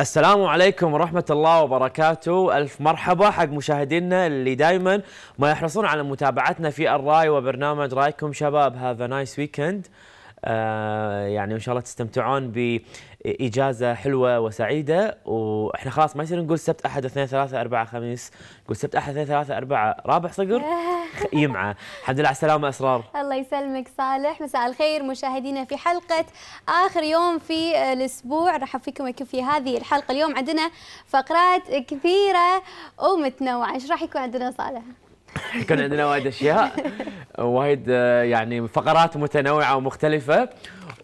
السلام عليكم ورحمة الله وبركاته ألف مرحبا حق مشاهدينا اللي دايما ما يحرصون على متابعتنا في الراي وبرنامج رايكم شباب هذا نايس ويكند يعني ان شاء الله تستمتعون اجازه حلوه وسعيده واحنا خلاص ما يصير نقول سبت احد اثنين ثلاثه اربعه خميس نقول سبت احد اثنين ثلاثه اربعه رابع صقر يمعه الحمد لله على السلامه اسرار الله يسلمك صالح مساء الخير مشاهدينا في حلقه اخر يوم في الاسبوع راح فيكم في هذه الحلقه اليوم عندنا فقرات كثيره ومتنوعه ايش راح يكون عندنا صالح يكون عندنا وايد اشياء وايد آه، يعني فقرات متنوعه ومختلفه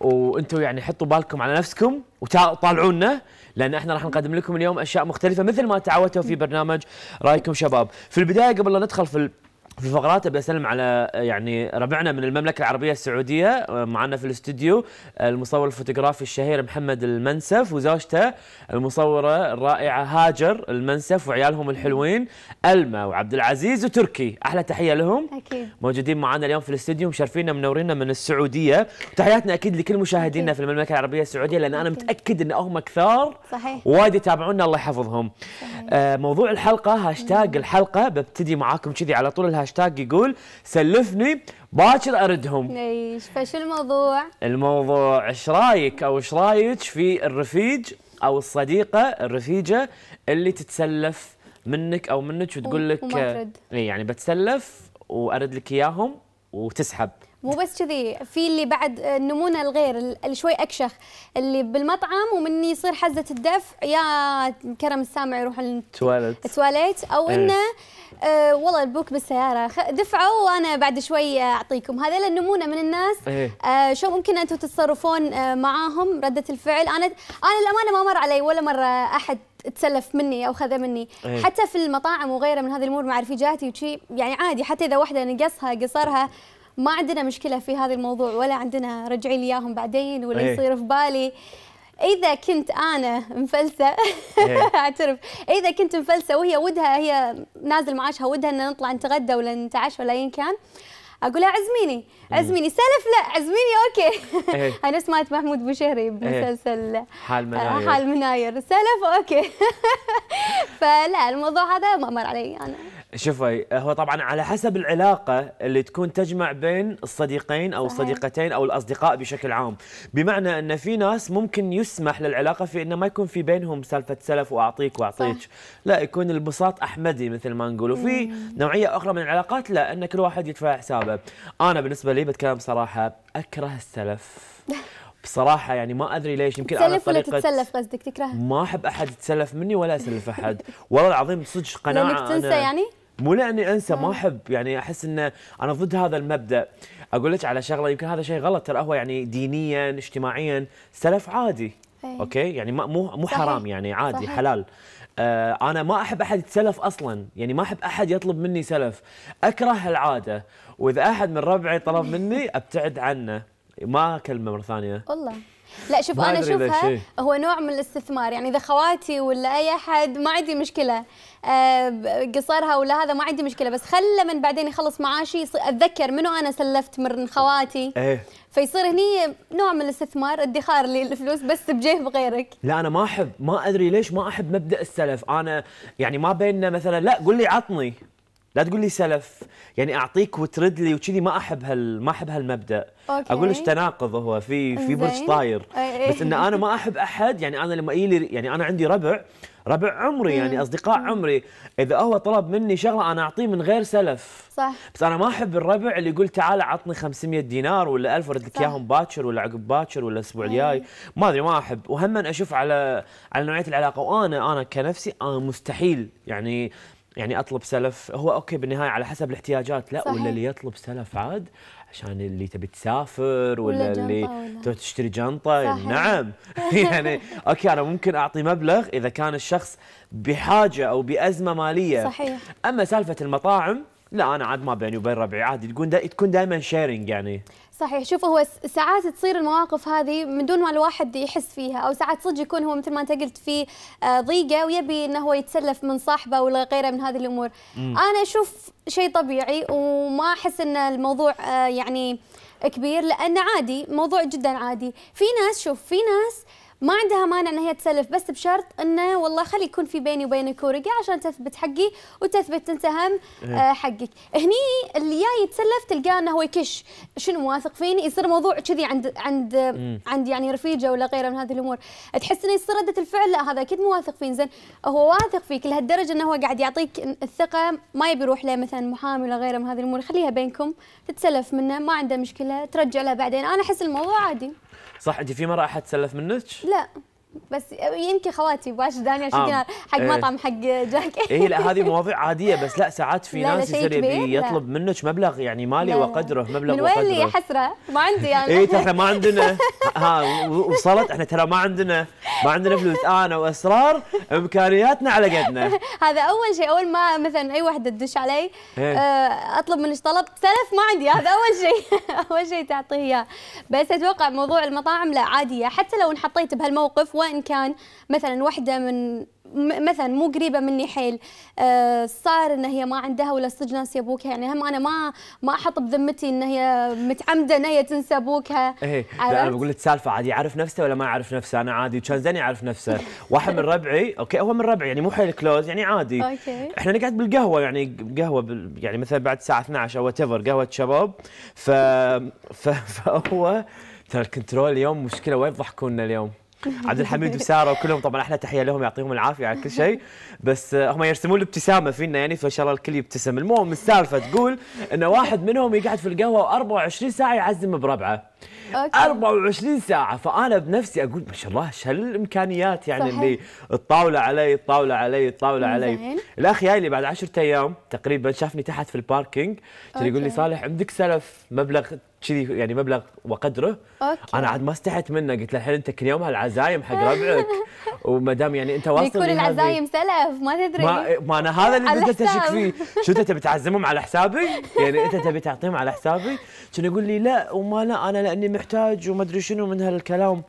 وانتم يعني حطوا بالكم على نفسكم وطالعونا لان احنا راح نقدم لكم اليوم اشياء مختلفه مثل ما تعودتوا في برنامج رايكم شباب في البدايه قبل لا ندخل في في فقرات ابي اسلم على يعني ربعنا من المملكه العربيه السعوديه معنا في الاستوديو المصور الفوتوغرافي الشهير محمد المنسف وزوجته المصوره الرائعه هاجر المنسف وعيالهم الحلوين الما وعبد العزيز وتركي احلى تحيه لهم اكيد موجودين معنا اليوم في الاستوديو مشرفينا منورينا من السعوديه تحياتنا اكيد لكل مشاهدينا في المملكه العربيه السعوديه لان انا متاكد ان هم كثار صحيح وايد يتابعونا الله يحفظهم صحيح. آه، موضوع الحلقه هاشتاج الحلقه ببتدي معاكم كذي على طول الهاشتاج هاشتاج يقول سلفني باكر اردهم ايش فش الموضوع الموضوع ايش رايك او ايش رايك في الرفيج او الصديقه الرفيجه اللي تتسلف منك او منك وتقول لك اي يعني بتسلف وارد لك اياهم وتسحب مو بس كذي في اللي بعد آه، النمونه الغير اللي شوي اكشخ اللي بالمطعم ومن يصير حزه الدفع يا كرم السامع يروح التواليت التواليت او إيه. انه آه والله البوك بالسياره دفعوا وانا بعد شوي اعطيكم هذا النمونه من الناس إيه. آه شو ممكن انتم تتصرفون آه معاهم رده الفعل انا انا الامانه ما مر علي ولا مره احد تسلف مني او خذ مني أيه. حتى في المطاعم وغيره من هذه الامور مع رفيجاتي وشي يعني عادي حتى اذا واحده نقصها قصرها ما عندنا مشكله في هذا الموضوع ولا عندنا رجعي لي اياهم بعدين ولا أيه. يصير في بالي اذا كنت انا مفلسه إيه. اعترف اذا كنت مفلسه وهي ودها هي نازل معاشها ودها ان نطلع نتغدى ولا نتعشى ولا ايا كان اقول لها عزميني عزميني سلف لا عزميني اوكي إيه. انا سمعت محمود بوشهري بمسلسل إيه. حال آه، مناير حال مناير سلف اوكي فلا الموضوع هذا ما مر علي انا شوفي هو طبعا على حسب العلاقه اللي تكون تجمع بين الصديقين او الصديقتين او الاصدقاء بشكل عام بمعنى ان في ناس ممكن يسمح للعلاقه في انه ما يكون في بينهم سالفه سلف واعطيك واعطيك صح. لا يكون البساط احمدي مثل ما نقول وفي نوعيه اخرى من العلاقات لا ان كل واحد يدفع حسابه انا بالنسبه لي بتكلم صراحه اكره السلف بصراحه يعني ما ادري ليش يمكن انا طريقه ولا تتسلف قصدك تكره ما احب احد يتسلف مني ولا اسلف احد والله العظيم صدق قناعه لانك تنسى أنا يعني مو لاني انسى ما آه. احب يعني احس انه انا ضد هذا المبدا اقول لك على شغله يمكن هذا شيء غلط ترى هو يعني دينيا اجتماعيا سلف عادي أي. اوكي يعني مو مو حرام يعني عادي صحيح. حلال آه انا ما احب احد يتسلف اصلا يعني ما احب احد يطلب مني سلف اكره العاده واذا احد من ربعي طلب مني ابتعد عنه ما اكلمه مره ثانيه والله لا شوف انا اشوفها هو نوع من الاستثمار يعني اذا خواتي ولا اي احد ما عندي مشكله آه، قصرها ولا هذا ما عندي مشكله بس خله من بعدين يخلص معاشي اتذكر منو انا سلفت من خواتي ايه فيصير هني نوع من الاستثمار ادخار لي الفلوس بس بجيب غيرك لا انا ما احب ما ادري ليش ما احب مبدا السلف انا يعني ما بيننا مثلا لا قول لي عطني لا تقول لي سلف يعني اعطيك وترد لي وكذي ما احب هال ما احب هالمبدا أوكي. اقول لك تناقض هو في في برج طاير بس ان انا ما احب احد يعني انا لما يجي يعني انا عندي ربع ربع عمري يعني اصدقاء عمري اذا هو طلب مني شغله انا اعطيه من غير سلف صح بس انا ما احب الربع اللي يقول تعال عطني 500 دينار ولا 1000 ورد لك اياهم باكر ولا عقب باكر ولا الاسبوع الجاي ما ادري ما احب وهم اشوف على على نوعيه العلاقه وانا انا كنفسي انا مستحيل يعني يعني اطلب سلف هو اوكي بالنهايه على حسب الاحتياجات لا صحيح. ولا اللي يطلب سلف عاد عشان اللي تبي تسافر ولا, ولا اللي تبي تشتري جنطه صحيح. نعم يعني اوكي انا ممكن اعطي مبلغ اذا كان الشخص بحاجه او بازمه ماليه صحيح اما سالفه المطاعم لا انا عاد ما بيني وبين ربعي عادي تكون تكون دائما شيرنج يعني صحيح شوف هو ساعات تصير المواقف هذه من دون ما الواحد يحس فيها او ساعات صدق يكون هو مثل ما انت قلت في آه، ضيقه ويبي انه هو يتسلف من صاحبه ولا غيره من هذه الامور مم. انا اشوف شيء طبيعي وما احس ان الموضوع آه، يعني كبير لانه عادي موضوع جدا عادي في ناس شوف في ناس ما عندها مانع ان هي تسلف بس بشرط انه والله خلي يكون في بيني وبينك ورقه عشان تثبت حقي وتثبت انت هم إيه. آه، حقك هني اللي جاي يتسلف تلقاه انه هو يكش شنو واثق فيني يصير موضوع كذي عند عند عند يعني رفيجه ولا غيره من هذه الامور تحس انه يصير رده الفعل لا هذا اكيد مو واثق فيني زين هو واثق فيك لهالدرجه انه هو قاعد يعطيك الثقه ما يبي يروح له مثلا محامي ولا غيره من هذه الامور خليها بينكم تتسلف منه ما عنده مشكله ترجع له بعدين انا احس الموضوع عادي صح انت في مره احد تسلف منك؟ لا بس يمكن خواتي باش دانيال شو آه. حق حق إيه. مطعم حق جاك اي لا هذه مواضيع عاديه بس لا ساعات في لا ناس يصير يطلب منك مبلغ يعني مالي لا وقدره مبلغ من وين لي حسره ما عندي انا يعني. اي ترى ما عندنا ها وصلت احنا ترى ما عندنا ما عندنا فلوس انا واسرار امكانياتنا على قدنا هذا اول شيء اول ما مثلا اي وحده تدش علي إيه. آه، اطلب منك طلب سلف ما عندي هذا اول شيء اول شيء تعطيه اياه بس اتوقع موضوع المطاعم لا عاديه حتى لو انحطيت بهالموقف ان كان مثلا وحده من مثلا مو قريبه مني حيل أه صار ان هي ما عندها ولا صدق ناس ابوكها يعني هم انا ما ما احط بذمتي ان هي متعمده ان هي تنسى ابوكها ايه لا انا بقول لك سالفه عادي يعرف نفسه ولا ما يعرف نفسه انا عادي كان زين يعرف نفسه واحد من ربعي اوكي هو من ربعي يعني مو حيل كلوز يعني عادي أوكي. احنا نقعد بالقهوه يعني قهوه بال... يعني مثلا بعد الساعه 12 او وات قهوه شباب ف... ف... فهو ترى الكنترول اليوم مشكله وين ضحكونا اليوم عبد الحميد وساره وكلهم طبعا احنا تحيه لهم يعطيهم العافيه على كل شيء بس آه، هم يرسمون الابتسامه فينا يعني فان شاء الله الكل يبتسم المهم السالفه تقول ان واحد منهم يقعد في القهوه 24 ساعه يعزم بربعه أوكي. 24 ساعة فأنا بنفسي أقول ما شاء الله شو الإمكانيات يعني صحيح. اللي الطاولة علي الطاولة علي الطاولة علي الأخ جاي لي بعد 10 أيام تقريبا شافني تحت في الباركينج كان يقول لي صالح عندك سلف مبلغ كذي يعني مبلغ وقدره أوكي. انا عاد ما استحت منه قلت له الحين انت كل يوم هالعزايم حق ربعك وما دام يعني انت واصل يكون العزايم سلف ما تدري ما, ما انا هذا اللي بديت اشك فيه شو انت تبي تعزمهم على حسابي؟ يعني انت تبي تعطيهم على حسابي؟ كان يقول لي لا وما لا انا لاني محتاج وما ادري شنو من هالكلام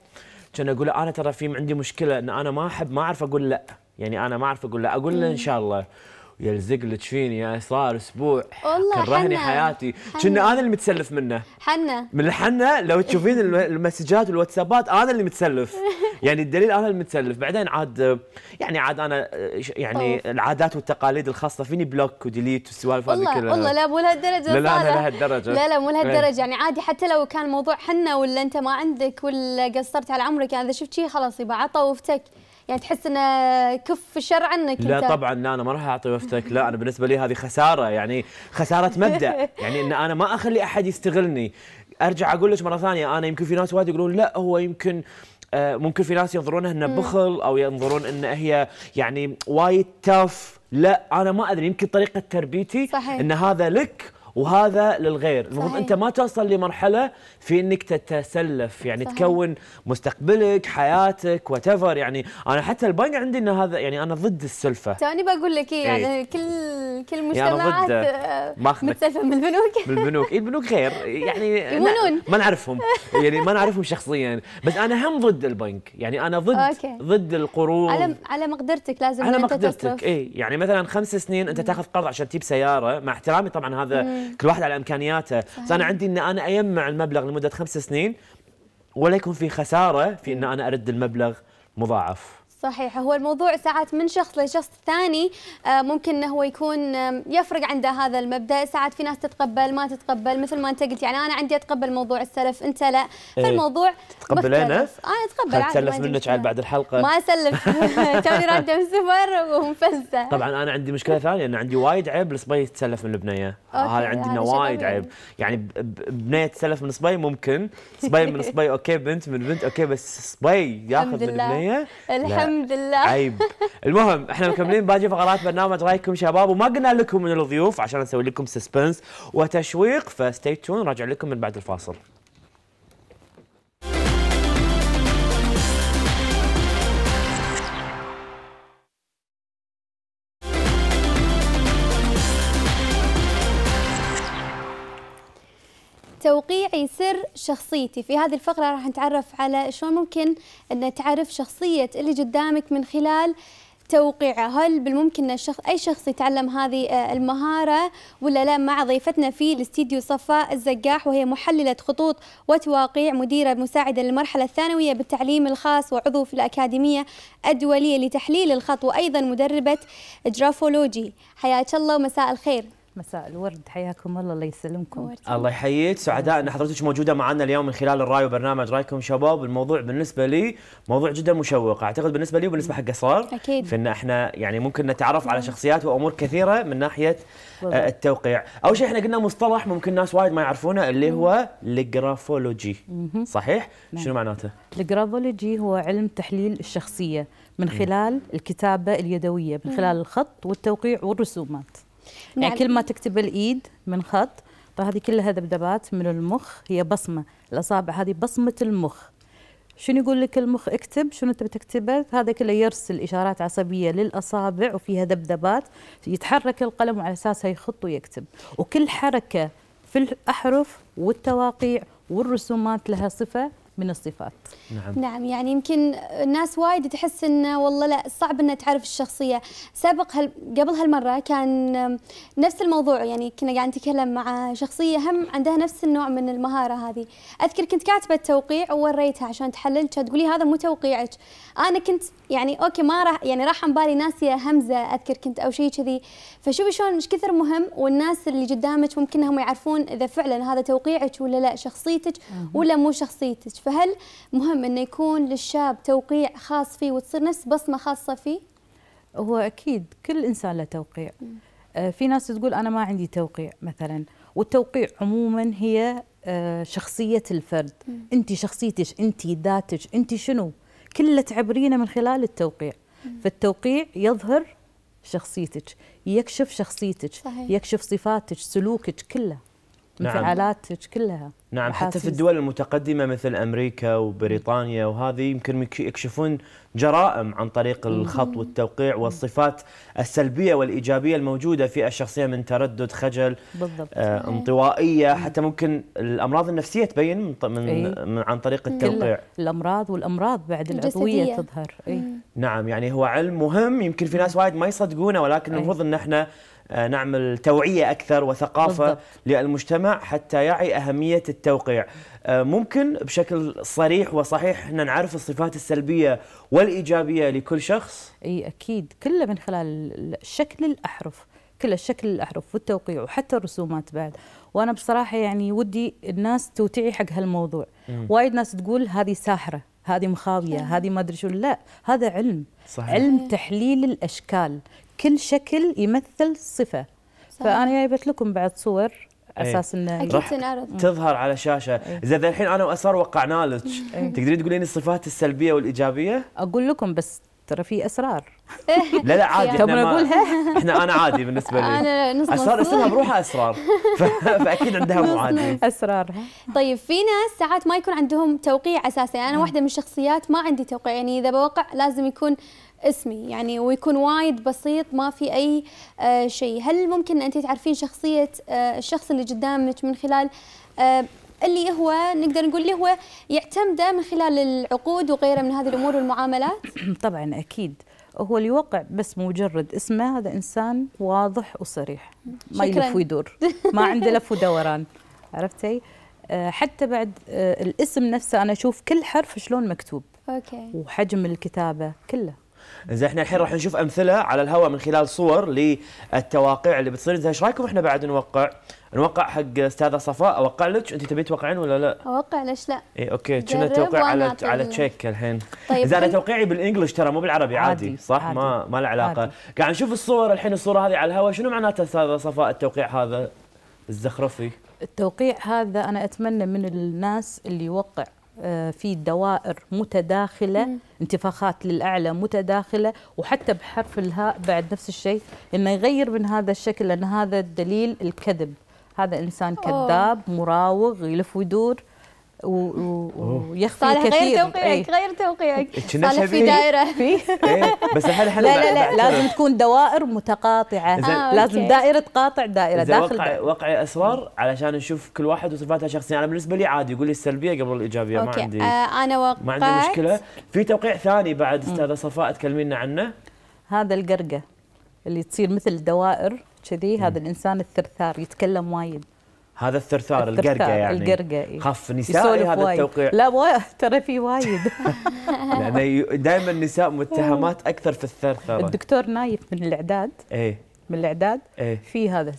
كان اقول له انا ترى في عندي مشكله ان انا ما احب ما اعرف اقول لا يعني انا ما اعرف اقول لا اقول له ان شاء الله ويا الزقلت فيني يا يعني صار اسبوع والله كرهني حياتي كنا انا اللي متسلف منه حنا من الحنا لو تشوفين المسجات والواتسابات انا اللي متسلف يعني الدليل انا اللي متسلف بعدين عاد يعني عاد انا يعني أوه. العادات والتقاليد الخاصه فيني بلوك وديليت والسوالف هذه كلها والله لا مو لهالدرجه لا لا لهالدرجه لا لا مو لهالدرجه إيه. يعني عادي حتى لو كان موضوع حنا ولا انت ما عندك ولا قصرت على عمرك يعني اذا شفت شيء خلاص يبقى عطى وافتك يعني تحس انه كف الشر عنك لا انت. طبعا لا انا ما راح اعطي وفتك لا انا بالنسبه لي هذه خساره يعني خساره مبدا يعني ان انا ما اخلي احد يستغلني ارجع اقول لك مره ثانيه انا يمكن في ناس وايد يقولون لا هو يمكن آه، ممكن في ناس ينظرونها انه بخل او ينظرون ان هي يعني وايد تاف لا انا ما ادري يمكن طريقه تربيتي صحيح. ان هذا لك وهذا للغير المفروض انت ما توصل لمرحله في انك تتسلف يعني صحيح. تكون مستقبلك حياتك وات يعني انا حتى البنك عندي ان هذا يعني انا ضد السلفه تاني بقول لك ايه يعني إيه. كل كل يعني مجتمعات آه، متسلفه من البنوك من البنوك إيه، البنوك غير يعني ما نعرفهم يعني ما نعرفهم شخصيا بس انا هم ضد البنك يعني انا ضد أوكي. ضد القروض على على مقدرتك لازم على مقدرتك اي يعني مثلا خمس سنين انت تاخذ قرض عشان تجيب سياره مع احترامي طبعا هذا مم. كل واحد على امكانياته بس فانا عندي ان انا اجمع المبلغ لمده خمس سنين ولا يكون في خساره في ان انا ارد المبلغ مضاعف صحيح هو الموضوع ساعات من شخص لشخص ثاني آه، ممكن انه هو يكون يفرق عنده هذا المبدا ساعات في ناس تتقبل ما تتقبل مثل ما انت قلت يعني انا عندي اتقبل موضوع السلف انت لا إيه. فالموضوع تتقبل انا؟ انا آه، اتقبل اتسلف منك على بعد الحلقه ما اسلف توني راجع من سفر ومفزه طبعا انا عندي مشكله ثانيه انا عندي وايد عيب لصبي يتسلف من البنيه آه، هذا عندي انه وايد عيب يعني بنيه تتسلف من صبي ممكن صبي من صبي اوكي بنت من بنت اوكي بس صبي ياخذ من البنيه الحمد لله عيب المهم احنا مكملين باقي فقرات برنامج رايكم شباب وما قلنا لكم من الضيوف عشان نسوي لكم سسبنس وتشويق فستي تون راجع لكم من بعد الفاصل توقيع سر شخصيتي في هذه الفقرة راح نتعرف على شلون ممكن أن تعرف شخصية اللي قدامك من خلال توقيعه هل بالممكن أن أي شخص يتعلم هذه آه، المهارة ولا لا مع ضيفتنا في الاستديو صفاء الزقاح وهي محللة خطوط وتواقيع مديرة مساعدة للمرحلة الثانوية بالتعليم الخاص وعضو في الأكاديمية الدولية لتحليل الخط وأيضا مدربة جرافولوجي حياك الله ومساء الخير مساء الورد حياكم الله الله يسلمكم الله يحييك سعداء ان حضرتك موجوده معنا اليوم من خلال الراي وبرنامج رايكم شباب الموضوع بالنسبه لي موضوع جدا مشوق اعتقد بالنسبه لي وبالنسبه حق صار اكيد فان احنا يعني ممكن نتعرف على نعم. شخصيات وامور كثيره من ناحيه بالضبط. آه، التوقيع اول شيء احنا قلنا مصطلح ممكن ناس وايد ما يعرفونه اللي هو الجرافولوجي صحيح مم. نعم. شنو معناته الجرافولوجي هو علم تحليل الشخصيه من خلال الكتابه اليدويه من خلال الخط والتوقيع والرسومات يعني, يعني كل ما تكتب الإيد من خط فهذه طيب كلها ذبذبات من المخ هي بصمة الأصابع هذه بصمة المخ شنو يقول لك المخ اكتب شنو انت بتكتبه هذا كله يرسل اشارات عصبيه للاصابع وفيها ذبذبات يتحرك القلم وعلى اساسها يخط ويكتب وكل حركه في الاحرف والتواقيع والرسومات لها صفه من الصفات نعم نعم يعني يمكن الناس وايد تحس انه والله لا صعب انها تعرف الشخصيه سابق هل قبل هالمره كان نفس الموضوع يعني كنا قاعد نتكلم مع شخصيه هم عندها نفس النوع من المهاره هذه اذكر كنت كاتبه التوقيع ووريتها عشان تحلل تقولي هذا مو توقيعك انا كنت يعني اوكي ما راح يعني راح عن بالي ناسيه همزه اذكر كنت او شيء كذي فشوفي شلون مش كثر مهم والناس اللي قدامك ممكن هم يعرفون اذا فعلا هذا توقيعك ولا لا شخصيتك ولا مو شخصيتك فهل مهم أنه يكون للشاب توقيع خاص فيه وتصير نفس بصمة خاصة فيه؟ هو أكيد كل إنسان له توقيع آه، في ناس تقول أنا ما عندي توقيع مثلا والتوقيع عموما هي آه، شخصية الفرد أنت شخصيتك أنت ذاتك أنت شنو كله تعبرينه من خلال التوقيع فالتوقيع يظهر شخصيتك يكشف شخصيتك صحيح. يكشف صفاتك سلوكك كله نعم. انفعالاتك كلها نعم وحاسيس. حتى في الدول المتقدمه مثل امريكا وبريطانيا وهذه يمكن يكشفون جرائم عن طريق الخط والتوقيع والصفات السلبيه والايجابيه الموجوده في الشخصيه من تردد خجل بالضبط. آه، إيه. انطوائيه حتى ممكن الامراض النفسيه تبين من, من, إيه. من عن طريق التوقيع الامراض والامراض بعد العضويه تظهر أي. نعم يعني هو علم مهم يمكن في ناس وايد ما يصدقونه ولكن إيه. المفروض ان احنا آه، نعمل توعية أكثر وثقافة بالضبط. للمجتمع حتى يعي أهمية التوقيع آه، ممكن بشكل صريح وصحيح أن نعرف الصفات السلبية والإيجابية لكل شخص؟ أي أكيد كله من خلال شكل الأحرف كله شكل الأحرف والتوقيع وحتى الرسومات بعد وأنا بصراحة يعني ودي الناس توتعي حق هالموضوع وايد ناس تقول هذه ساحرة هذه مخاويه هذه ما ادري شو لا هذا علم صحيح. علم تحليل الاشكال كل شكل يمثل صفه صح. فانا جايبت لكم بعد صور إيه. اساس أن تظهر على شاشه زين إيه. الحين انا واسار وقعنا لك إيه. تقدرين تقولين الصفات السلبيه والايجابيه اقول لكم بس ترى في اسرار لا لا عادي طب نقولها احنا انا عادي بالنسبه لي انا نص اسرار اسمها بروحها اسرار فاكيد عندها عادي اسرار طيب في ناس ساعات ما يكون عندهم توقيع اساسي انا واحده من الشخصيات ما عندي توقيع يعني اذا بوقع لازم يكون اسمي يعني ويكون وايد بسيط ما في اي آه، شيء هل ممكن انت تعرفين شخصيه آه، الشخص اللي قدامك من خلال آه، اللي هو نقدر نقول اللي هو يعتمده من خلال العقود وغيره من هذه الامور والمعاملات طبعا اكيد هو اللي يوقع بس مجرد اسمه هذا انسان واضح وصريح ما يلف ويدور ما عنده لف ودوران عرفتي آه، حتى بعد آه، الاسم نفسه انا اشوف كل حرف شلون مكتوب اوكي وحجم الكتابه كله زين احنا الحين راح نشوف امثله على الهواء من خلال صور للتواقيع اللي بتصير زين ايش رايكم احنا بعد نوقع نوقع حق استاذه صفاء اوقع لك انت تبي توقعين ولا لا اوقع ليش لا اي اوكي كنا التوقيع على على تشيك الحين طيب اذا انا طيب. توقيعي بالانجلش ترى مو بالعربي عادي, عادي صح عادي ما ما له علاقه قاعد نشوف الصور الحين الصوره هذه على الهواء شنو معناتها استاذه صفاء التوقيع هذا الزخرفي التوقيع هذا انا اتمنى من الناس اللي يوقع آه، في دوائر متداخله انتفاخات للاعلى متداخله وحتى بحرف الهاء بعد نفس الشيء انه يغير من هذا الشكل لان هذا الدليل الكذب هذا انسان كذاب مراوغ يلف ويدور ويخفي صالح غير توقيعك إيه. غير توقيعك صالح في دائره في إيه. بس الحين لا لا لا لازم تكون دوائر متقاطعه آه لازم دائره تقاطع دائره داخل وقع وقعي اسوار علشان نشوف كل واحد وصفاته الشخصيه انا بالنسبه لي عادي يقول لي السلبيه قبل الايجابيه ما عندي آه انا وقعت ما عندي مشكله في توقيع ثاني بعد استاذه صفاء تكلمينا عنه هذا القرقه اللي تصير مثل دوائر كذي هذا الانسان الثرثار يتكلم وايد هذا الثرثار, القرقه يعني القرقه خف نسائي هذا وايد. التوقيع لا و... ترى في وايد لان دائما النساء متهمات اكثر في الثرثره الدكتور نايف من الاعداد ايه من الاعداد ايه؟ في هذا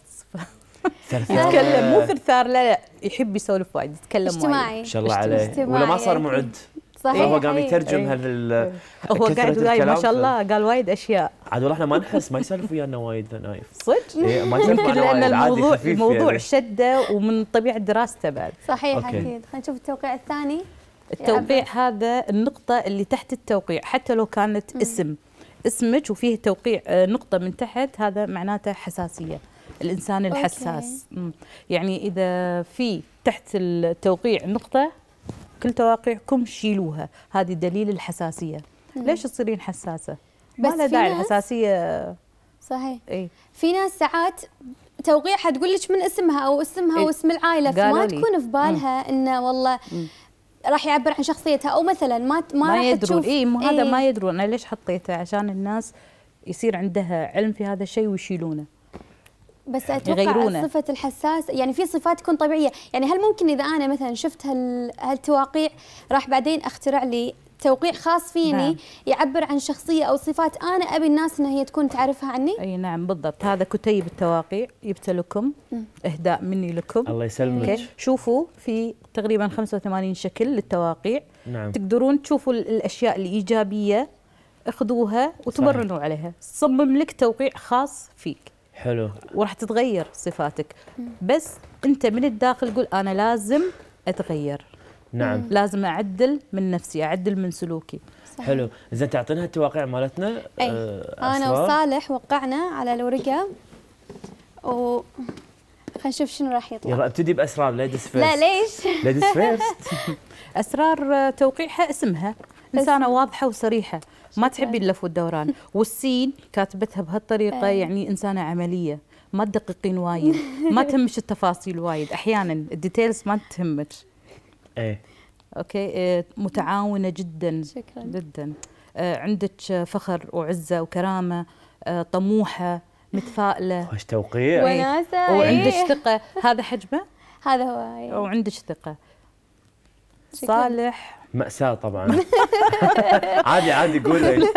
يتكلم مو ثرثار لا لا يحب يسولف وايد يتكلم اجتماعي ما شاء الله عليه ولا ما صار معد صحيح هو قام يترجم هال هو قاعد وايد إيه. إيه. ما شاء الله قال وايد اشياء عاد والله احنا ما نحس ما يسولف ويانا وايد نايف صدق؟ إيه، ما يسولف يمكن لان الموضوع يعني. الموضوع شده ومن طبيعه دراسته بعد صحيح اكيد خلينا نشوف التوقيع الثاني التوقيع هذا النقطة اللي تحت التوقيع حتى لو كانت اسم اسمك وفيه توقيع آه، نقطة من تحت هذا معناته حساسية الإنسان الحساس أوكي. يعني إذا في تحت التوقيع نقطة كل تواقيعكم شيلوها هذه دليل الحساسيه ليش تصيرين حساسه ما لها داعي الحساسيه صحيح اي في ناس ساعات توقيعها تقول لك من اسمها او اسمها إيه؟ واسم العائله فما تكون في بالها انه والله مم. راح يعبر عن شخصيتها او مثلا ما ما, ما يدرون اي هذا إيه؟ ما يدرون انا ليش حطيته عشان الناس يصير عندها علم في هذا الشيء ويشيلونه بس اتوقع يغيرونه. صفه الحساس يعني في صفات تكون طبيعيه يعني هل ممكن اذا انا مثلا شفت هال هالتواقيع راح بعدين اخترع لي توقيع خاص فيني نعم. يعبر عن شخصيه او صفات انا ابي الناس انها هي تكون تعرفها عني اي نعم بالضبط هذا كتيب التواقيع جبت لكم اهداء مني لكم الله يسلمك شوفوا في تقريبا 85 شكل للتواقيع نعم. تقدرون تشوفوا الاشياء الايجابيه خذوها وتمرنوا عليها صمم لك توقيع خاص فيك حلو وراح تتغير صفاتك بس انت من الداخل قول انا لازم اتغير نعم لازم اعدل من نفسي اعدل من سلوكي صحيح. حلو زين تعطينا التواقيع مالتنا أي. آه انا وصالح وقعنا على الورقه و خلينا نشوف شنو راح يطلع يلا ابتدي باسرار ليدس فيرست لا ليش؟ ليدس فيرست اسرار توقيعها اسمها انسانه واضحه وصريحه ما تحبي اللف والدوران والسين كاتبتها بهالطريقه إيه. يعني انسانه عمليه ما تدققين وايد ما تهمش التفاصيل وايد احيانا الديتيلز ما تهمك ايه اوكي إيه، متعاونه جدا شكرا جدا إيه، عندك فخر وعزه وكرامه طموحه متفائله وش توقيع وناسه وعندك ثقه هذا حجمه هذا هو وعندك ثقه صالح مأساة طبعا عادي عادي قولي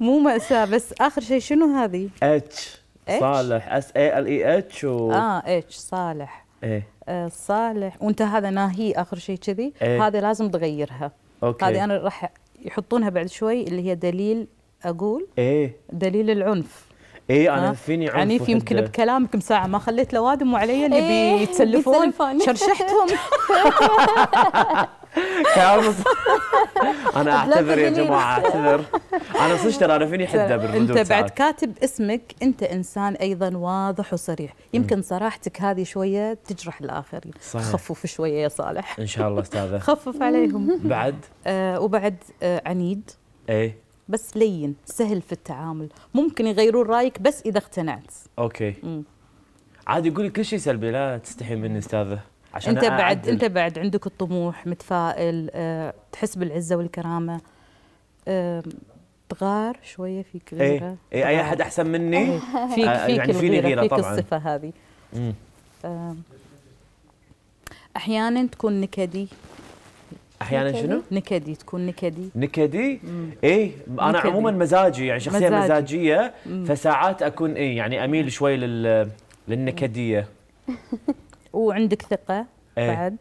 مو مأساة بس آخر شيء شنو هذه؟ اتش صالح اس اي ال اي اتش و اه اتش صالح ايه آه، صالح وانت هذا ناهي آخر شيء كذي إيه؟ هذا لازم تغيرها اوكي هذه أنا راح يحطونها بعد شوي اللي هي دليل أقول ايه دليل العنف ايه انا فيني عنف عنيف يمكن بكلامك ساعة ما خليت لوادم وعلي اللي إيه بيتسلفون شرشحتهم انا اعتذر يا جماعه اعتذر انا صدق ترى انا فيني حده بالردود انت بعد كاتب اسمك انت انسان ايضا واضح وصريح يمكن صراحتك هذه شويه تجرح الاخرين صحيح. خفف شويه يا صالح ان شاء الله استاذه خفف عليهم بعد آه، وبعد آه، عنيد ايه بس لين سهل في التعامل ممكن يغيرون رايك بس اذا اقتنعت اوكي عادي يقول كل شيء سلبي لا تستحي مني استاذه عشان انت بعد انت بعد عندك الطموح متفائل أه تحس بالعزه والكرامه أه تغار شويه فيك إيه، إيه، غيره اي, أي, احد احسن مني إيه، فيك آه، فيك يعني فيني غيره فيك طبعا الصفه هذه احيانا تكون نكدي احيانا نكدي؟ شنو؟ نكدي تكون نكدي نكدي؟ اي انا نكدي. عموما مزاجي يعني شخصيه مزاجي. مزاجيه مم. فساعات اكون اي يعني اميل شوي لل للنكديه وعندك ثقه ايه. بعد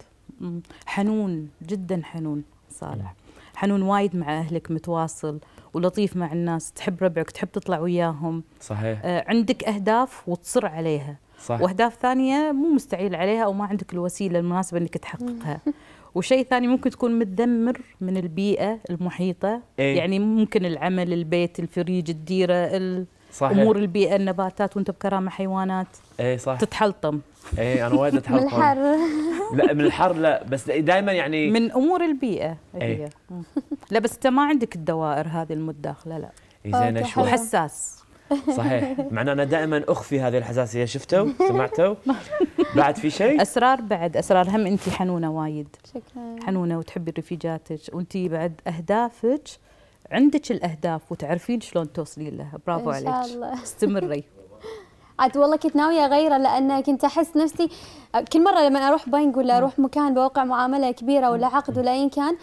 حنون جدا حنون صالح حنون وايد مع اهلك متواصل ولطيف مع الناس تحب ربعك تحب تطلع وياهم صحيح آه عندك اهداف وتصر عليها صح. واهداف ثانيه مو مستعيل عليها او ما عندك الوسيله المناسبه انك تحققها وشيء ثاني ممكن تكون متذمر من البيئه المحيطه إيه؟ يعني ممكن العمل البيت الفريج الديره صحيح. امور البيئه النباتات وانت بكرامه حيوانات اي صح تتحلطم اي انا وايد اتحلطم من الحر لا من الحر لا بس دائما يعني من امور البيئه إيه. هي لا بس انت ما عندك الدوائر هذه المتداخله لا زين شوي وحساس صحيح معناه انا دائما اخفي هذه الحساسيه شفتوا سمعتوا بعد في شيء اسرار بعد اسرار هم انت حنونه وايد شكرا حنونه وتحبي رفيجاتك وانت بعد اهدافك عندك الاهداف وتعرفين شلون توصلين لها برافو عليك ان شاء الله استمري عاد والله كنت ناويه اغيره لان كنت احس نفسي كل مره لما اروح بنك ولا اروح مكان بوقع معامله كبيره ولا عقد ولا ايا كان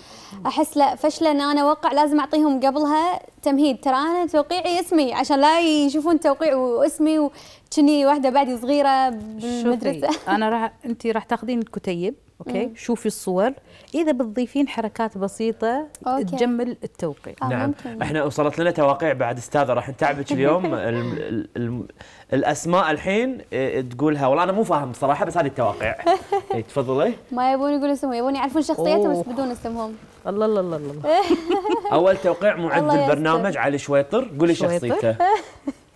احس لا فشله ان انا اوقع لازم اعطيهم قبلها تمهيد ترى انا توقيعي اسمي عشان لا يشوفون توقيع واسمي وكني واحده بعدي صغيره بالمدرسه انا راح انت راح تاخذين الكتيب اوكي مم. شوفي الصور اذا بتضيفين حركات بسيطه أوكي. تجمل التوقيع آه نعم ممكن. احنا وصلت لنا تواقيع بعد استاذه راح نتعبك اليوم الـ الـ الـ الاسماء الحين آه، تقولها والله انا مو فاهم صراحه بس هذه التواقيع إيه، تفضلي ما يبون يقولون اسمهم يبون يعرفون شخصيتهم بس بدون اسمهم الله الله الله الله اول توقيع معد البرنامج علي شويطر قولي شخصيته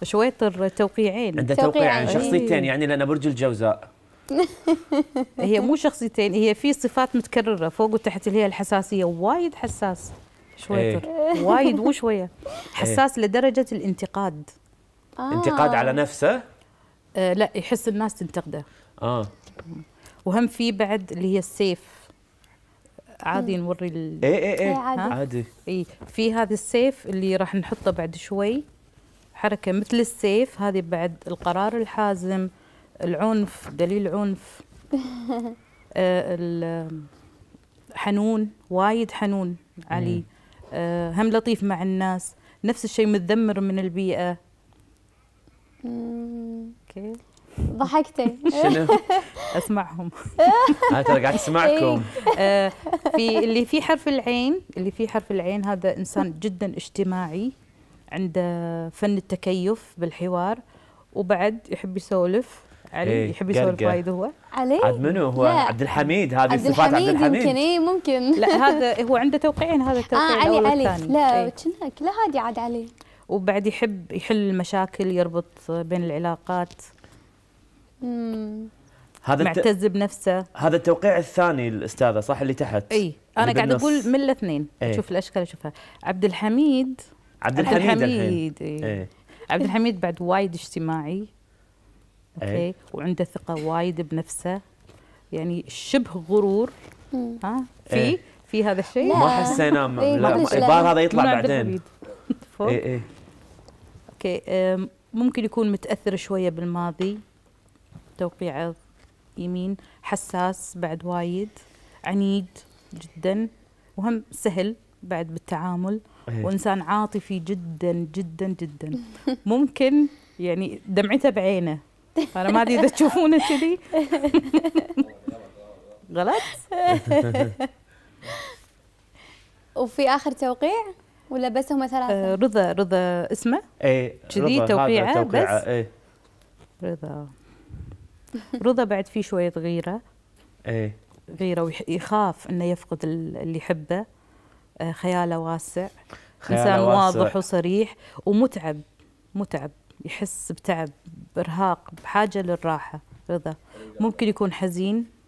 شويطر توقيعين عنده توقيعين شخصيتين يعني لان برج الجوزاء هي مو شخصيتين هي في صفات متكرره فوق وتحت اللي هي الحساسيه وايد حساس شويتر ايه. وايد مو شويه إيه. حساس ايه. لدرجه الانتقاد آه. انتقاد على نفسه آه لا يحس الناس تنتقده اه وهم في بعد اللي هي السيف عادي نوري ال... اي اي اي عادي. اي في هذا السيف اللي راح نحطه بعد شوي حركه مثل السيف هذه بعد القرار الحازم العنف دليل عنف آه، حنون وايد حنون علي آه، هم لطيف مع الناس نفس الشيء متذمر من البيئه اوكي ضحكتي شنو؟ اسمعهم انا آه، ترى قاعد اسمعكم إيه. في اللي في حرف العين اللي في حرف العين هذا انسان جدا اجتماعي عنده فن التكيف بالحوار وبعد يحب يسولف علي إيه، يحب يسولف وايد هو علي عاد منو هو لا. عبد الحميد هذه عبد الحميد, عبد الحميد يمكن اي ممكن لا هذا هو عنده توقيعين هذا آه، التوقيع آه علي علي لا كنا إيه. لا هادي عاد علي وبعد يحب يحل المشاكل يربط بين العلاقات مم. هذا معتز بنفسه هذا التوقيع الثاني الاستاذه صح اللي تحت اي انا قاعده اقول من الاثنين ايه؟ اشوف الاشكال اشوفها عبد الحميد عبد الحميد عبد الحميد, الحميد. إيه. ايه؟ عبد الحميد بعد وايد اجتماعي اوكي أي. وعنده ثقه وايد بنفسه يعني شبه غرور ها في إيه. في هذا الشيء ما حسيناه إيه، لا إيه، البار هذا يطلع بعدين فوق اي اي اوكي ممكن يكون متاثر شويه بالماضي توقيعه يمين حساس بعد وايد عنيد جدا وهم سهل بعد بالتعامل أيه. وانسان عاطفي جدا جدا جدا ممكن يعني دمعته بعينه فانا ما ادري اذا تشوفونه كذي غلط وفي اخر توقيع ولا بس هم ثلاثه آه، رضا رضا اسمه اي كذي توقيعه بس اي رضا رضا بعد في شويه غيره اي غيره ويخاف انه يفقد اللي يحبه آه، خياله واسع خياله انسان واسع. واضح وصريح ومتعب متعب يحس بتعب بإرهاق بحاجة للراحة رضا ممكن يكون حزين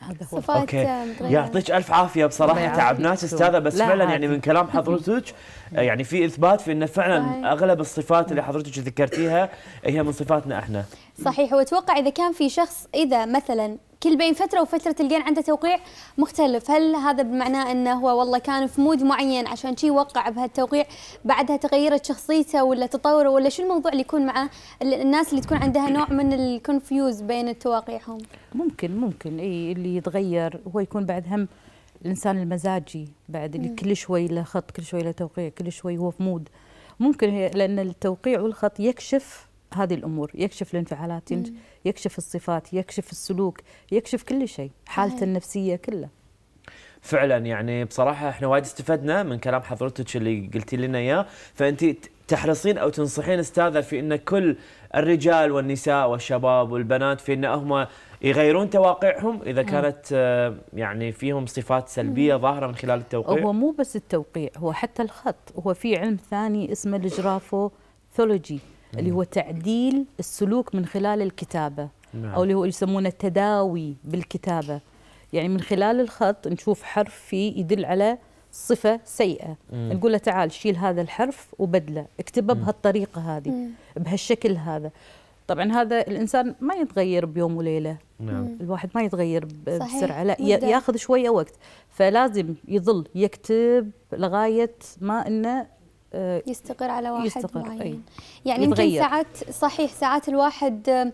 هذا اوكي آه، يعطيك الف عافيه بصراحه تعبناك استاذه بس فعلا يعني من كلام حضرتك آه، يعني في اثبات في انه فعلا اغلب الصفات اللي حضرتك ذكرتيها هي من صفاتنا احنا صحيح واتوقع اذا كان في شخص اذا مثلا كل بين فتره وفتره تلقين عنده توقيع مختلف هل هذا بمعنى انه هو والله كان في مود معين عشان شي وقع بهالتوقيع بعدها تغيرت شخصيته ولا تطوره ولا شو الموضوع اللي يكون مع الناس اللي تكون عندها نوع من الكونفيوز بين التواقيعهم ممكن ممكن اي اللي يتغير هو يكون بعد هم الانسان المزاجي بعد اللي كل شوي له خط كل شوي له توقيع كل شوي هو في مود ممكن هي لان التوقيع والخط يكشف هذه الامور يكشف الانفعالات يكشف الصفات يكشف السلوك يكشف كل شيء حالته النفسيه كلها فعلا يعني بصراحه احنا وايد استفدنا من كلام حضرتك اللي قلتي لنا اياه فانت تحرصين او تنصحين استاذه في ان كل الرجال والنساء والشباب والبنات في ان هم يغيرون تواقعهم اذا آه. كانت آه، يعني فيهم صفات سلبيه ظاهره من خلال التوقيع هو مو بس التوقيع هو حتى الخط هو في علم ثاني اسمه الجرافوثولوجي اللي هو تعديل السلوك من خلال الكتابة نعم. أو اللي هو يسمونه التداوي بالكتابة يعني من خلال الخط نشوف حرف فيه يدل على صفة سيئة مم. نقول له تعال شيل هذا الحرف وبدله اكتبه بهالطريقة هذه مم. بهالشكل هذا طبعا هذا الإنسان ما يتغير بيوم وليلة نعم. الواحد ما يتغير صحيح. بسرعة لا مدة. ياخذ شوية وقت فلازم يظل يكتب لغاية ما أنه آه، يستقر على واحد يستقر معين أي. يعني يتغير. يمكن ساعات صحيح ساعات الواحد آه،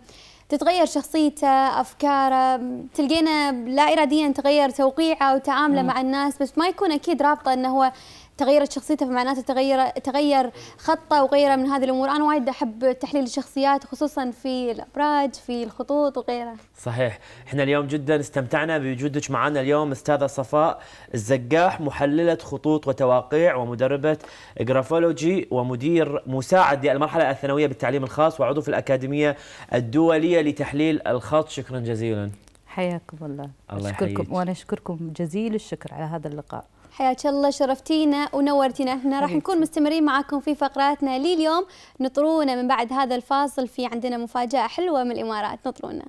تتغير شخصيته أفكاره تلقينا لا إراديا تغير توقيعه وتعامله مع الناس بس ما يكون أكيد رابطة أنه هو تغيرت شخصيته فمعناته تغير تغير خطه وغيره من هذه الامور انا وايد احب تحليل الشخصيات خصوصا في الابراج في الخطوط وغيره صحيح احنا اليوم جدا استمتعنا بوجودك معنا اليوم استاذه صفاء الزقاح محلله خطوط وتواقيع ومدربه جرافولوجي ومدير مساعد للمرحله الثانويه بالتعليم الخاص وعضو في الاكاديميه الدوليه لتحليل الخط شكرا جزيلا حياكم الله, الله اشكركم وانا اشكركم جزيل الشكر على هذا اللقاء حياك الله شرفتينا ونورتينا احنا راح نكون مستمرين معاكم في فقراتنا لليوم نطرونا من بعد هذا الفاصل في عندنا مفاجأة حلوة من الإمارات نطرونا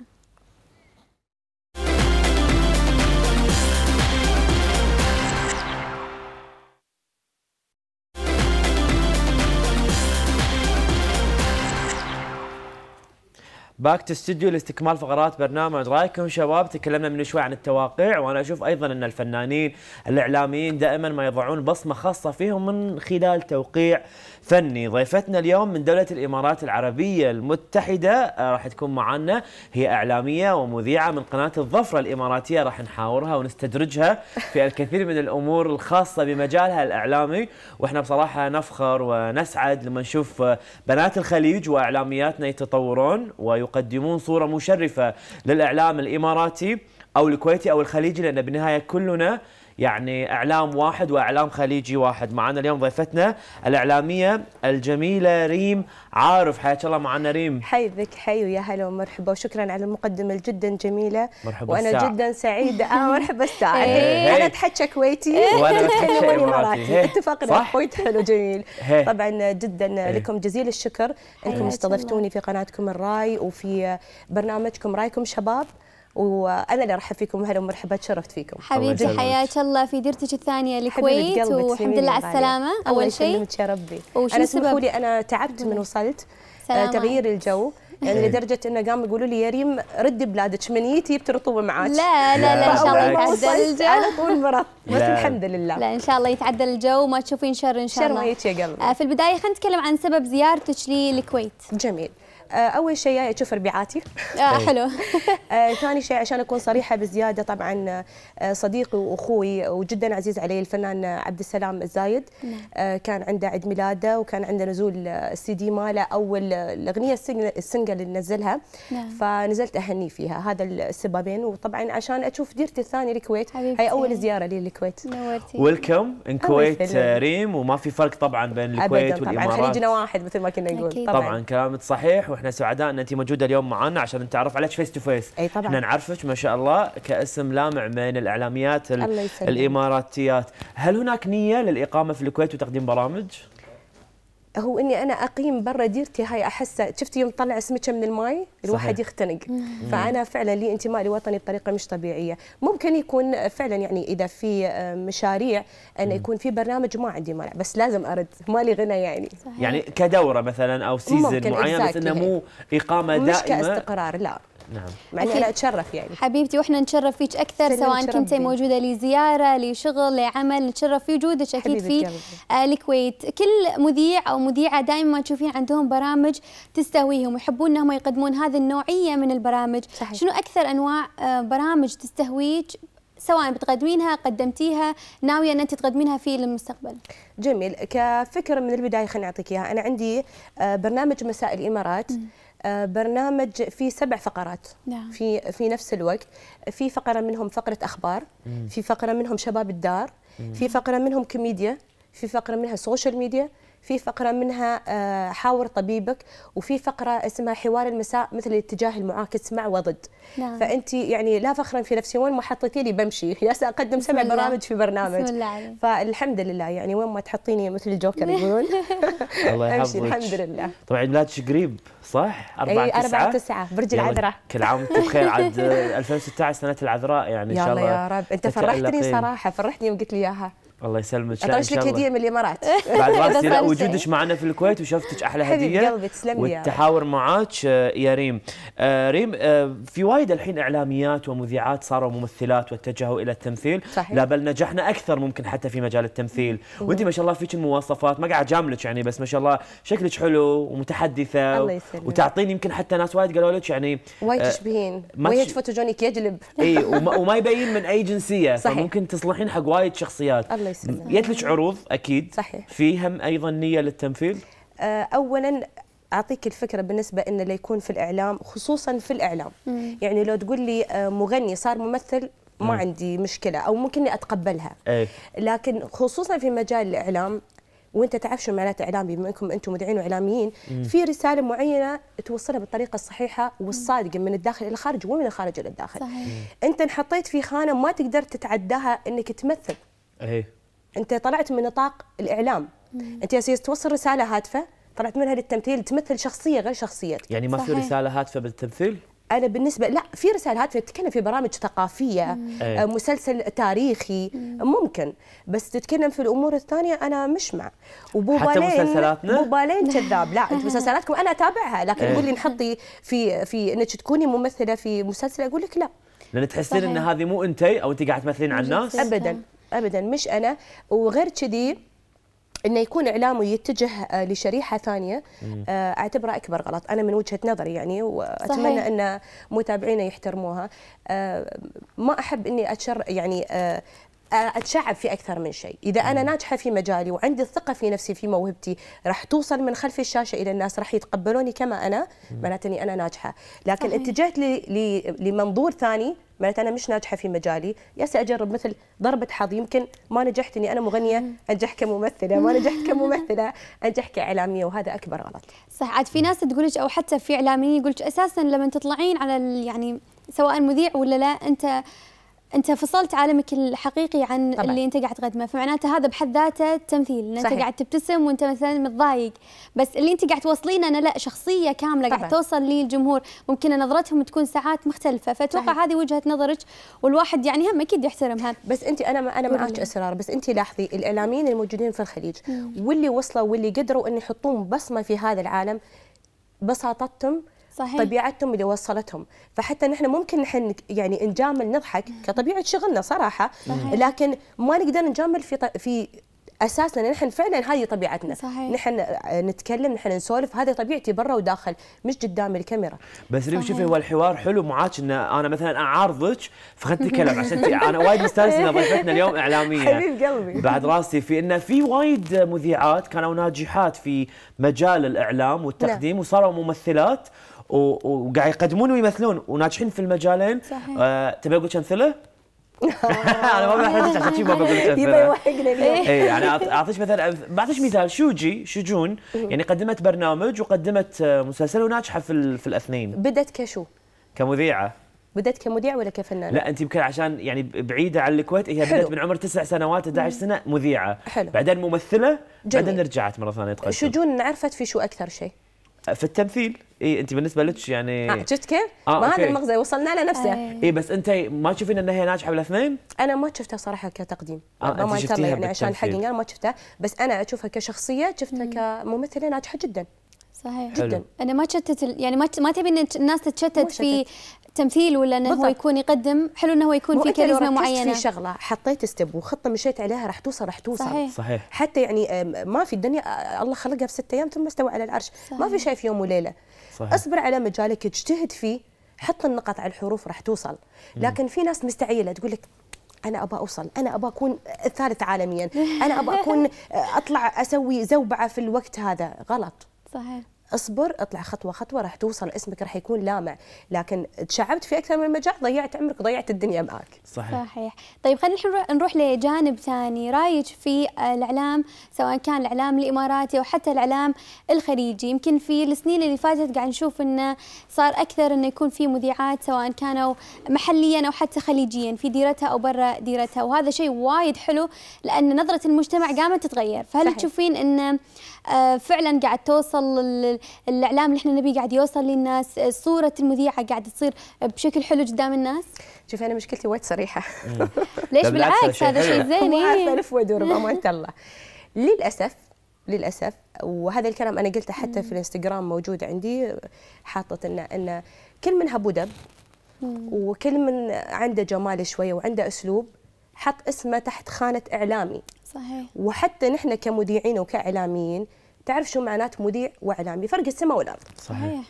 باك تو استوديو لاستكمال فقرات برنامج رايكم شباب تكلمنا من شوي عن التواقيع وانا اشوف ايضا ان الفنانين الاعلاميين دائما ما يضعون بصمه خاصه فيهم من خلال توقيع فني ضيفتنا اليوم من دولة الإمارات العربية المتحدة آه، راح تكون معنا هي إعلامية ومذيعة من قناة الظفرة الإماراتية راح نحاورها ونستدرجها في الكثير من الأمور الخاصة بمجالها الإعلامي وإحنا بصراحة نفخر ونسعد لما نشوف آه، بنات الخليج وإعلامياتنا يتطورون ويقدمون صورة مشرفة للإعلام الإماراتي أو الكويتي أو الخليجي لأن بالنهاية كلنا يعني اعلام واحد واعلام خليجي واحد معنا اليوم ضيفتنا الاعلاميه الجميله ريم عارف حياك الله معنا ريم حي بك حي ويا هلا ومرحبا وشكرا على المقدمه الجدا جميله مرحبا وانا الساعة. جدا سعيده اه مرحبا الساعه إيه. إيه. انا اتحكى كويتي إيه. وانا اتحكى اماراتي اتفقنا كويت حلو جميل طبعا جدا لكم جزيل الشكر انكم استضفتوني في قناتكم الراي وفي برنامجكم رايكم شباب وانا اللي ارحب فيكم اهلا ومرحبا تشرفت فيكم حبيبتي حياك الله في ديرتك الثانيه الكويت والحمد لله على السلامه اول شيء الله يسلمك يا ربي انا اسمحوا لي انا تعبت من وصلت آه، تغيير الجو يعني لدرجه انه قام يقولوا لي يا ريم ردي بلادك من جيتي جبت رطوبه معاك لا لا لا ان شاء الله يتعدل الجو على طول مرض بس الحمد لله لا ان شاء الله يتعدل الجو وما تشوفين شر ان شاء الله شر ما يا قلبي آه، في البدايه خلينا نتكلم عن سبب زيارتك للكويت جميل آه، اول شيء تشوف ربيعاتي آه، طيب. حلو آه، ثاني شيء عشان اكون صريحه بزياده طبعا صديقي واخوي وجدا عزيز علي الفنان عبد السلام الزايد نعم. كان عنده عيد ميلاده وكان عنده نزول السي دي ماله اول الاغنيه السنجل اللي نزلها نعم. فنزلت اهني فيها هذا السببين وطبعا عشان اشوف ديرتي الثانيه الكويت هاي اول زياره لي للكويت نورتي ويلكم ان كويت ريم وما في فرق طبعا بين الكويت والامارات طبعا خليجنا واحد مثل ما كنا نقول طبعا كلامك صحيح واحنا سعداء ان انت موجوده اليوم معنا عشان نتعرف عليك فيس تو فيس اي طبعا احنا نعرفك ما شاء الله كاسم لامع من الاعلاميات الاماراتيات هل هناك نيه للاقامه في الكويت وتقديم برامج هو اني انا اقيم برا ديرتي هاي احس شفتي يوم طلع سمكه من الماي الواحد صحيح. يختنق فانا فعلا لي انتماء لوطني بطريقه مش طبيعيه ممكن يكون فعلا يعني اذا في آه، مشاريع انه يكون في برنامج ما عندي مانع بس لازم ارد مالي غنى يعني صحيح. يعني كدوره مثلا او سيزون معين بس انه مو اقامه دائمه مش كاستقرار لا نعم مع اني انا اتشرف يعني حبيبتي واحنا نتشرف فيك اكثر سواء كنتي موجوده لزياره لشغل لعمل نتشرف في وجودك اكيد في آه الكويت كل مذيع او مذيعه دائما تشوفين عندهم برامج تستهويهم ويحبون انهم يقدمون هذه النوعيه من البرامج صحيح. شنو اكثر انواع آه برامج تستهويك سواء بتقدمينها قدمتيها ناويه ان انت تقدمينها في المستقبل جميل كفكر من البدايه خليني اعطيك اياها انا عندي آه، برنامج مساء الامارات آه، برنامج فيه سبع فقرات نعم. في في نفس الوقت في فقره منهم فقره اخبار مم. في فقره منهم شباب الدار مم. في فقره منهم كوميديا في فقره منها سوشيال ميديا في فقرة منها آه، حاور طبيبك وفي فقرة اسمها حوار المساء مثل الاتجاه المعاكس مع وضد نعم. فأنت يعني لا فخرا في نفسي وين ما حطيتي لي بمشي يا يعني أقدم سبع برامج في برنامج بسم الله فالحمد لله يعني وين ما تحطيني مثل الجوكر يقولون الله يحفظك الحمد لله طبعا عيد قريب صح؟ 4 أي 4 9 برج العذراء كل عام وانتم بخير عاد 2016 آه، سنة العذراء يعني إن شاء الله يا رب أنت فرحتني صراحة فرحتني وقلت لي إياها الله يسلمك شكرا لك هديه من الامارات بعد ما لا وجودك معنا في الكويت وشفتك احلى هديه حبيب قلبي تسلم لي والتحاور معك آه، يا ريم آه، ريم آه، في وايد الحين اعلاميات ومذيعات صاروا ممثلات واتجهوا الى التمثيل صحيح. لا بل نجحنا اكثر ممكن حتى في مجال التمثيل وانت ما شاء الله فيك المواصفات ما قاعد جاملك يعني بس ما شاء الله شكلك حلو ومتحدثه الله يسلمك وتعطيني يمكن حتى ناس وايد قالوا لك يعني وايد تشبهين آه وايد فوتوجونيك يجلب اي وما, وما يبين من اي جنسيه صحيح. فممكن تصلحين حق وايد شخصيات الله الله يسلمك عروض اكيد صحيح في هم ايضا نيه للتنفيذ؟ آه، اولا اعطيك الفكره بالنسبه انه ليكون في الاعلام خصوصا في الاعلام مم. يعني لو تقول لي آه، مغني صار ممثل ما مم. عندي مشكله او ممكن اتقبلها أي. لكن خصوصا في مجال الاعلام وانت تعرف شو معناته اعلام بما انكم انتم مدعين واعلاميين في رساله معينه توصلها بالطريقه الصحيحه والصادقه من الداخل الى الخارج ومن الخارج الى الداخل صحيح. انت انحطيت في خانه ما تقدر تتعداها انك تمثل أي. انت طلعت من نطاق الاعلام مم. انت توصل رساله هادفه طلعت منها للتمثيل تمثل شخصيه غير شخصيتك يعني ما صحيح. في رساله هادفه بالتمثيل انا بالنسبه لا في رساله هادفه تتكلم في برامج ثقافيه مم. إيه. آه، مسلسل تاريخي مم. ممكن بس تتكلم في الامور الثانيه انا مش مع وبوبالين حتى مسلسلاتنا كذاب لا انت مسلسلاتكم انا اتابعها لكن تقول إيه. لي نحطي في في انك تكوني ممثله في مسلسل اقول لك لا لان تحسين ان هذه مو انت او انت قاعده تمثلين على الناس ابدا ابدا مش انا وغير كذي انه يكون اعلامه يتجه آه، لشريحه ثانيه آه، اعتبره اكبر غلط انا من وجهه نظري يعني واتمنى صحيح. ان متابعينا يحترموها آه، ما احب اني اتشر يعني اتشعب في اكثر من شيء اذا انا ناجحه في مجالي وعندي الثقه في نفسي في موهبتي راح توصل من خلف الشاشه الى الناس راح يتقبلوني كما انا معناته اني انا ناجحه لكن صحيح. اتجهت لمنظور ثاني معناته انا مش ناجحه في مجالي يا اجرب مثل ضربه حظ يمكن ما نجحت اني انا مغنيه انجح كممثله ما نجحت كممثله انجح كاعلاميه وهذا اكبر غلط صح عاد في ناس تقول او حتى في اعلاميين يقول اساسا لما تطلعين على يعني سواء مذيع ولا لا انت انت فصلت عالمك الحقيقي عن طبعًا. اللي انت قاعد تقدمه فمعناته هذا بحد ذاته تمثيل ان انت صحيح. قاعد تبتسم وانت مثلا متضايق بس اللي انت قاعد توصلينه انا لا شخصيه كامله طبعًا. قاعد توصل للجمهور ممكن نظرتهم تكون ساعات مختلفه فاتوقع هذه وجهه نظرك والواحد يعني هم اكيد يحترمها بس انت انا ما انا معك اسرار بس انت لاحظي الاعلاميين الموجودين في الخليج مم. واللي وصلوا واللي قدروا ان يحطون بصمه في هذا العالم بساطتهم صحيح. طبيعتهم اللي وصلتهم فحتى نحن ممكن نحن يعني نجامل نضحك كطبيعه شغلنا صراحه صحيح. لكن ما نقدر نجامل في في اساسنا نحن فعلا هذه طبيعتنا صحيح. نحن آه، نتكلم نحن نسولف هذه طبيعتي برا وداخل مش قدام الكاميرا بس ريم شوفي هو الحوار حلو معاك ان انا مثلا اعارضك فخلنا نتكلم عشان انا وايد مستانسه ضيفتنا اليوم اعلاميه حبيب قلبي بعد راسي في انه في وايد مذيعات كانوا ناجحات في مجال الاعلام والتقديم نعم. وصاروا ممثلات وقاعد يقدمون ويمثلون وناجحين في المجالين صحيح آه تبي اقول امثله؟ آه. انا ما بحرجك عشان كذي ما بقول لك يبي اي يعني اعطيك مثلا بعطيك مثال شوجي شجون يعني قدمت برنامج وقدمت آه، مسلسل وناجحه في في الاثنين بدت كشو؟ كمذيعه بدت كمذيعة ولا كفنانة؟ لا انت يمكن عشان يعني بعيدة عن الكويت هي بدات بدت من عمر تسع سنوات 11 سنة مذيعة حلو بعدين ممثلة جميل. بعدين رجعت مرة ثانية تقدم شجون عرفت في شو أكثر شيء؟ في التمثيل اي انت بالنسبه لك يعني آه شفت كيف؟ آه ما هذا المغزى وصلنا له نفسه آه. اي بس انت ما تشوفين انها هي ناجحه بالاثنين؟ انا ما شفتها صراحه كتقديم آه ما انت يعني عشان حقي انا ما شفتها بس انا اشوفها كشخصيه شفتها كممثله ناجحه جدا صحيح حلو. جدا انا ما تشتت يعني ما ما تبي ان الناس تتشتت في تمثيل ولا انه هو يكون يقدم حلو انه هو يكون في كاريزما معينه في شغله حطيت ستيب وخطه مشيت عليها راح توصل راح توصل صحيح. صحيح حتى يعني ما في الدنيا الله خلقها في ست ايام ثم استوى على العرش صحيح. ما في شيء في يوم وليله صحيح. اصبر على مجالك اجتهد فيه حط النقط على الحروف راح توصل لكن في ناس مستعيله تقول لك انا ابى اوصل انا ابى اكون الثالث عالميا انا ابى اكون اطلع اسوي زوبعه في الوقت هذا غلط صحيح اصبر اطلع خطوه خطوه راح توصل اسمك راح يكون لامع لكن تشعبت في اكثر من مجال ضيعت عمرك ضيعت الدنيا معك صحيح صحيح طيب خلينا نروح لجانب ثاني رايك في الاعلام سواء كان الاعلام الاماراتي او حتى الاعلام الخليجي يمكن في السنين اللي فاتت قاعد نشوف انه صار اكثر انه يكون في مذيعات سواء كانوا محليا او حتى خليجيا في ديرتها او برا ديرتها وهذا شيء وايد حلو لان نظره المجتمع قامت تتغير فهل صحيح. تشوفين انه آه، فعلا قاعد توصل الاعلام اللي احنا نبيه قاعد يوصل للناس آه، صوره المذيعه قاعد تصير بشكل حلو قدام الناس شوفي انا مشكلتي وايد صريحه ليش بالعكس هذا شيء زين عارفه الف وادور بامانه الله للاسف للاسف وهذا الكلام انا قلته حتى في الانستغرام موجود عندي حاطه ان ان كل من هبو وكل من عنده جمال شويه وعنده اسلوب حط اسمه تحت خانه اعلامي صحيح وحتى نحن كمذيعين وكاعلاميين تعرف شو معنات مذيع واعلامي فرق السماء والارض صحيح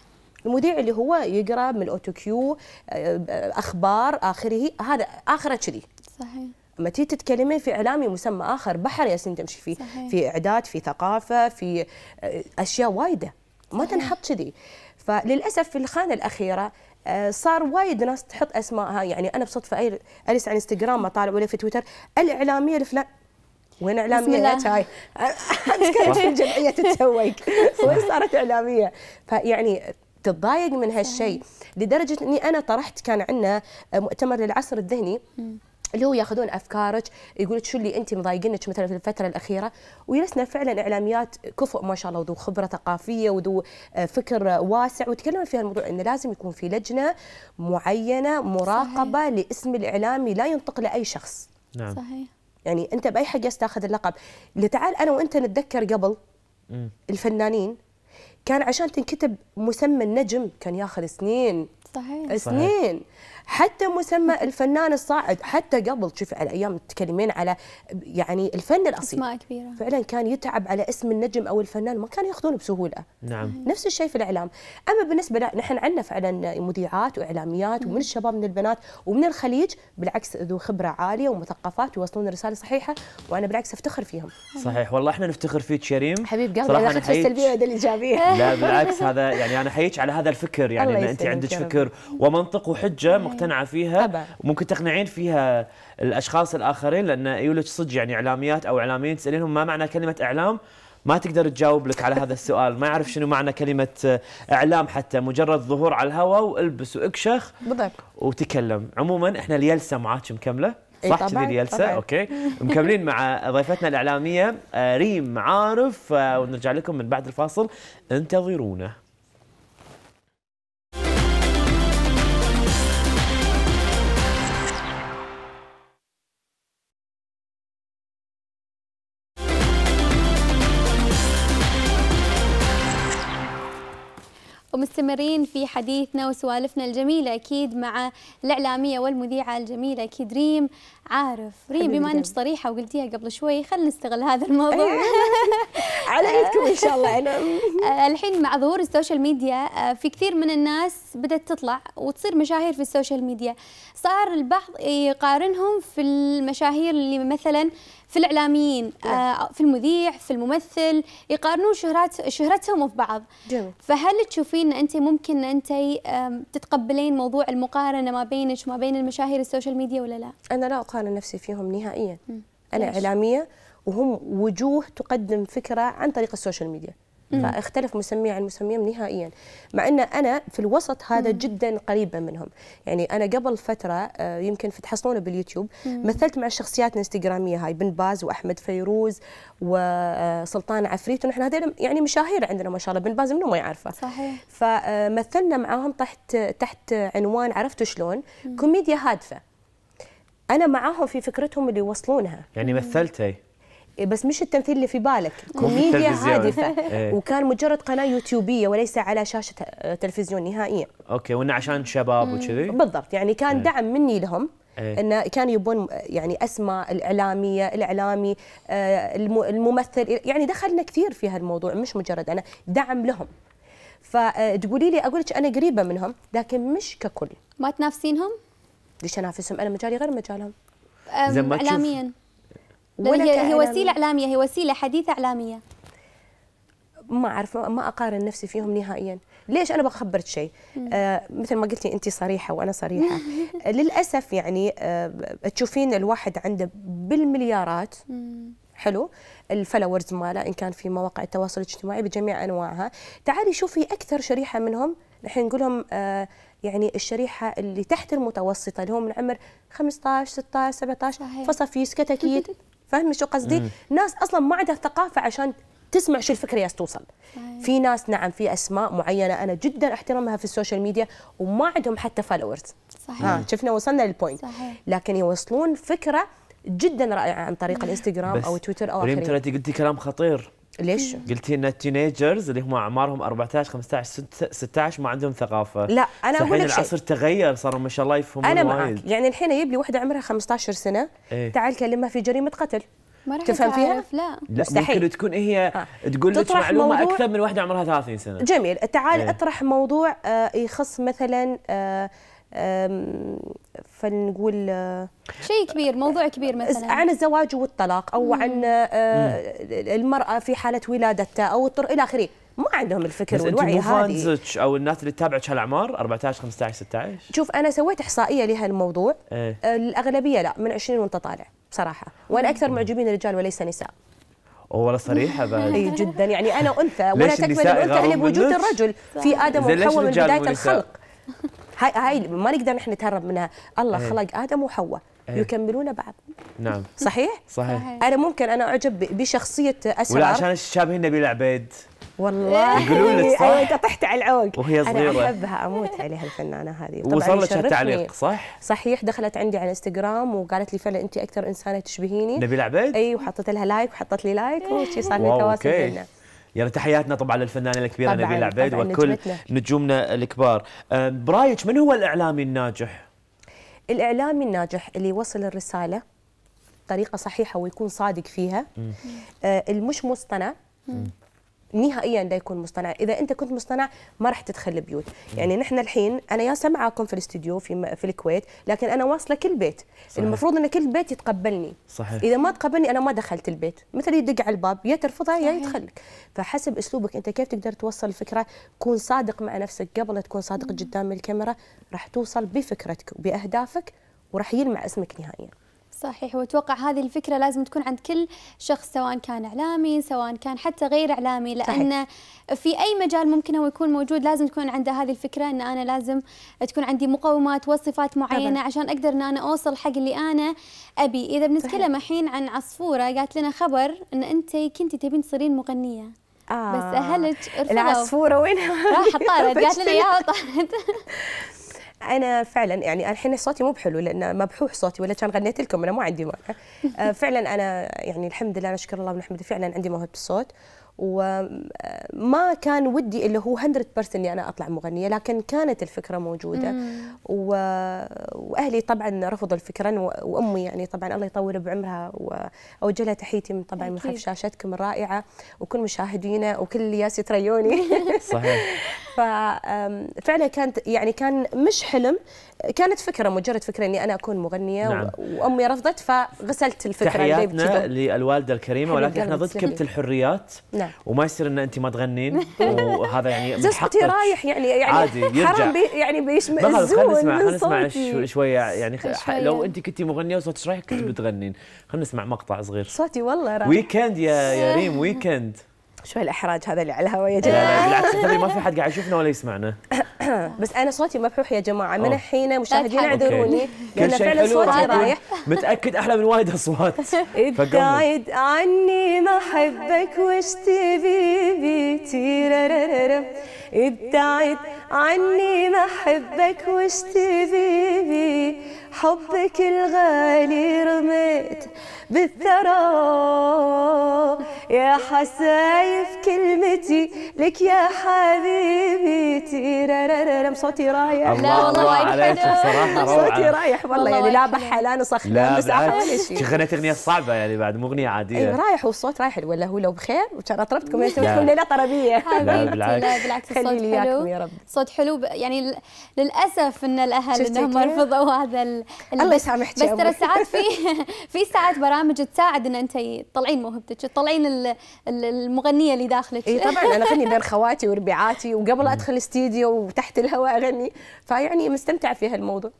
المذيع اللي هو يقرا من الاوتو كيو آه، اخبار اخره هذا اخره كذي صحيح اما تيجي تتكلمين في اعلامي مسمى اخر بحر ياسين تمشي فيه صحيح. في اعداد في ثقافه في آه، اشياء وايده ما صحيح. تنحط كذي فللاسف في الخانه الاخيره آه، صار وايد ناس تحط اسمائها يعني انا بصدفه اجلس على انستغرام اطالع ولا في تويتر الاعلاميه الفلان وين اعلاميات هاي كانت في الجمعيه تتسوق وين صارت اعلاميه فيعني تتضايق من هالشيء لدرجه اني انا طرحت كان عندنا مؤتمر للعصر الذهني اللي هو ياخذون افكارك يقولك شو اللي انت مضايقنك مثلا في الفتره الاخيره ويلسنا فعلا اعلاميات كفؤ ما شاء الله وذو خبره ثقافيه وذو آه، فكر واسع وتكلموا في هالموضوع انه لازم يكون في لجنه معينه مراقبه صحيح. لاسم الاعلامي لا ينطق لاي شخص نعم صحيح يعني انت باي حق تاخذ اللقب لتعال انا وانت نتذكر قبل الفنانين كان عشان تنكتب مسمى النجم كان ياخذ سنين صحيح سنين صحيح. حتى مسمى الفنان الصاعد حتى قبل شوف على ايام تتكلمين على يعني الفن الاصيل اسماء كبيره فعلا كان يتعب على اسم النجم او الفنان ما كانوا ياخذونه بسهوله نعم نفس الشيء في الاعلام اما بالنسبه لا نحن عندنا فعلا مذيعات واعلاميات ومن الشباب من البنات ومن الخليج بالعكس ذو خبره عاليه ومثقفات يوصلون رساله صحيحه وانا بالعكس افتخر فيهم صحيح والله احنا نفتخر فيك شريم حبيب قلبي انا اخذت السلبيه ولا الايجابيه لا بالعكس هذا يعني انا حيك على هذا الفكر يعني ان انت عندك فكر ومنطق وحجه مقتنعه فيها طبعا. وممكن تقنعين فيها الاشخاص الاخرين لان يولج صدق يعني اعلاميات او اعلاميين تسالينهم ما معنى كلمه اعلام ما تقدر تجاوب لك على هذا السؤال ما يعرف شنو معنى كلمة إعلام حتى مجرد ظهور على الهواء والبس واكشخ بالضبط وتكلم عموما احنا اليلسة معاك مكملة صح كذي اليلسة أوكي مكملين مع ضيفتنا الإعلامية آه، ريم عارف آه، ونرجع لكم من بعد الفاصل انتظرونا ومستمرين في حديثنا وسوالفنا الجميلة أكيد مع الإعلامية والمذيعة الجميلة أكيد ريم عارف ريم بما أنك صريحة وقلتيها قبل شوي خلينا نستغل هذا الموضوع إيه، إيه، إيه. على يدكم إن شاء الله أنا الحين مع ظهور السوشيال ميديا آه، في كثير من الناس بدأت تطلع وتصير مشاهير في السوشيال ميديا صار البعض يقارنهم في المشاهير اللي مثلا في الاعلاميين نعم. آه، في المذيع في الممثل يقارنون شهرات شهرتهم ببعض جميل. فهل تشوفين ان انت ممكن ان انت تتقبلين موضوع المقارنه ما بينك وما بين المشاهير السوشيال ميديا ولا لا انا لا اقارن نفسي فيهم نهائيا م. انا اعلاميه وهم وجوه تقدم فكره عن طريق السوشيال ميديا فاختلف مسميه عن مسميه نهائيا مع ان انا في الوسط هذا مم. جدا قريبه منهم يعني انا قبل فتره آه، يمكن تحصلونه باليوتيوب مم. مثلت مع الشخصيات الانستغراميه هاي بن باز واحمد فيروز وسلطان آه، عفريت ونحن هذول يعني مشاهير عندنا ما شاء الله بن باز منو ما يعرفه صحيح فمثلنا آه، معاهم تحت تحت عنوان عرفتوا شلون مم. كوميديا هادفه انا معاهم في فكرتهم اللي يوصلونها يعني مثلتي بس مش التمثيل اللي في بالك كوميديا هادفه إيه. وكان مجرد قناه يوتيوبيه وليس على شاشه آه، تلفزيون نهائيا اوكي وانه عشان شباب وكذي بالضبط يعني كان إيه. دعم مني لهم إيه. انه كانوا يبون آه، يعني اسماء الاعلاميه الاعلامي آه، الممثل يعني دخلنا كثير في هالموضوع مش مجرد انا دعم لهم فتقولي لي اقول انا قريبه منهم لكن مش ككل ما تنافسينهم ليش انافسهم انا مجالي غير مجالهم اعلاميا ولا هي, هي وسيله اعلاميه هي وسيله حديثه اعلاميه ما اعرف ما اقارن نفسي فيهم نهائيا ليش انا بخبرك شيء آه مثل ما قلتي انت صريحه وانا صريحه آه، للاسف يعني آه تشوفين الواحد عنده بالمليارات حلو الفلورز ماله ان كان في مواقع التواصل الاجتماعي بجميع انواعها تعالي شوفي اكثر شريحه منهم الحين نقولهم آه يعني الشريحه اللي تحت المتوسطه اللي هم من عمر 15 16 17 فصفيس كتاكيت فاهمه شو قصدي ناس اصلا ما عندها ثقافه عشان تسمع شو الفكره ياس توصل طيب. في ناس نعم في اسماء معينه انا جدا احترمها في السوشيال ميديا وما عندهم حتى فالورز صحيح ها آه، شفنا وصلنا للبوينت صحيح. لكن يوصلون فكره جدا رائعه عن طريق الانستغرام او تويتر او اخره ترى انت قلتي كلام خطير ليش؟ قلتي ان التينيجرز اللي هم اعمارهم 14 15 16 ما عندهم ثقافه لا انا اقول لك العصر شيء. تغير صاروا ما شاء الله يفهمون انا معك يعني الحين اجيب لي وحده عمرها 15 سنه ايه؟ تعال كلمها في جريمه قتل ما راح تفهم فيها؟ لا لا مستحيل. ممكن تكون هي آه. تقول لك معلومه اكثر من واحده عمرها 30 سنه جميل تعال ايه؟ اطرح موضوع آه يخص مثلا آه فنقول آه، شيء كبير موضوع كبير مثلا عن الزواج والطلاق او مم. عن آه، المراه في حاله ولادتها او الطر الى اخره ما عندهم الفكر والوعي هذه او الناس اللي تتابعك هالعمار 14 15 16 شوف انا سويت احصائيه لهالموضوع ايه؟ الاغلبيه لا من 20 وانت طالع بصراحه وانا اكثر معجبين الرجال وليس نساء ولا صريحه بعد اي جدا يعني انا انثى ولا تكمل الانثى الا بوجود الرجل في ادم وحواء من بدايه الخلق هاي هاي ما نقدر نحن نتهرب منها الله أيه. خلق ادم وحواء أيه. يكملون بعض نعم صحيح؟ صحيح انا ممكن انا اعجب بشخصيه اسرار ولا عشان شابهين نبيل عبيد والله يقولون لك أيوة، صح انت طحت على العوق وهي صغيره انا احبها اموت عليها الفنانه هذه وصل لك التعليق صح؟ صحيح دخلت عندي على انستغرام وقالت لي فعلا انت اكثر انسانه تشبهيني نبي عبيد اي أيوة، وحطيت لها لايك وحطت لي لايك وشي صار لي تواصل بيننا يلا يعني تحياتنا طبعا للفنانه الكبيره نبيل العبيد وكل نجومنا الكبار برايك من هو الاعلامي الناجح الاعلامي الناجح اللي يوصل الرساله بطريقه صحيحه ويكون صادق فيها آه المش مصطنع نهائيا لا يكون مصطنع اذا انت كنت مصطنع ما راح تدخل البيوت يعني نحن الحين انا يا معاكم في الاستديو في في الكويت لكن انا واصله كل بيت صحيح. المفروض ان كل بيت يتقبلني صحيح. اذا ما تقبلني انا ما دخلت البيت مثل يدق على الباب يا ترفضها يا يدخلك فحسب اسلوبك انت كيف تقدر توصل الفكره كون صادق مع نفسك قبل لا تكون صادق قدام الكاميرا راح توصل بفكرتك وباهدافك وراح يلمع اسمك نهائيا صحيح واتوقع هذه الفكره لازم تكون عند كل شخص سواء كان اعلامي سواء كان حتى غير اعلامي لان في اي مجال ممكن هو يكون موجود لازم تكون عنده هذه الفكره ان انا لازم تكون عندي مقومات وصفات معينه طبعا. عشان اقدر ان انا اوصل حق اللي انا ابي اذا بنتكلم الحين عن عصفوره قالت لنا خبر ان انت كنتي تبين تصيرين مغنيه آه. بس اهلك العصفوره وين راحت طارت قالت لنا يا طارت انا فعلا يعني الحين صوتي مو بحلو لان مبحوح صوتي ولا كان غنيت لكم انا ما عندي مانع أه، فعلا انا يعني الحمد لله نشكر الله ونحمده فعلا عندي موهبه الصوت وما كان ودي اللي هو 100% اني انا اطلع مغنيه لكن كانت الفكره موجوده و... واهلي طبعا رفضوا الفكره وامي يعني طبعا الله يطول بعمرها واوجه لها تحيتي من طبعا من خلف شاشتكم الرائعه وكل مشاهدينا وكل اللي ياس يتريوني صحيح ففعلا كانت يعني كان مش حلم كانت فكره مجرد فكره اني انا اكون مغنيه نعم. وامي رفضت فغسلت الفكره تحياتنا للوالده الكريمه ولكن احنا ضد كبت الحريات نعم. وما يصير ان انت ما تغنين وهذا يعني زوجتي رايح يعني يعني عادي يرجع. حرام بي يعني بيشمئزون خلينا نسمع خلينا نسمع شويه يعني, يعني لو انت كنتي مغنيه وصوتك رايح كنت بتغنين خلينا نسمع مقطع صغير صوتي والله رايح ويكند يا يا ريم ويكند شو الاحراج هذا اللي على الهواء يا جماعه لا لا بالعكس ما في حد قاعد يشوفنا ولا يسمعنا بس انا صوتي مبحوح يا جماعه من الحين مشاهدين اعذروني لان فعلا صوتي رايح متاكد احلى من وايد اصوات ابتعد عني ما محبك واشتبي بي تيررررم ابتعد عني ما محبك واشتبيبي حبك الغالي رميت بالثرى يا حسايف كلمتي لك يا حبيبي تيرارارم صوتي رايح لا والله وايد حلو بصراحه صوتي رايح والله يعني لا بحل انا لا بس احلى شيء غنيت اغنيه صعبه يعني بعد مو اغنيه عاديه أيه رايح والصوت رايح ولا هو لو بخير وكان اطربتكم انتم ليله طربيه لا بالعكس لا بالعكس الصوت حلو يا رب صوت حلو يعني للاسف ان الاهل انهم رفضوا هذا الله يسامحك بس ترى ساعات في في ساعات برامج تساعد ان انت تطلعين موهبتك تطلعين المغنيه اللي داخلك اي طبعا انا اغني بين خواتي وربيعاتي وقبل ادخل استديو وتحت الهواء اغني فيعني مستمتعه في هالموضوع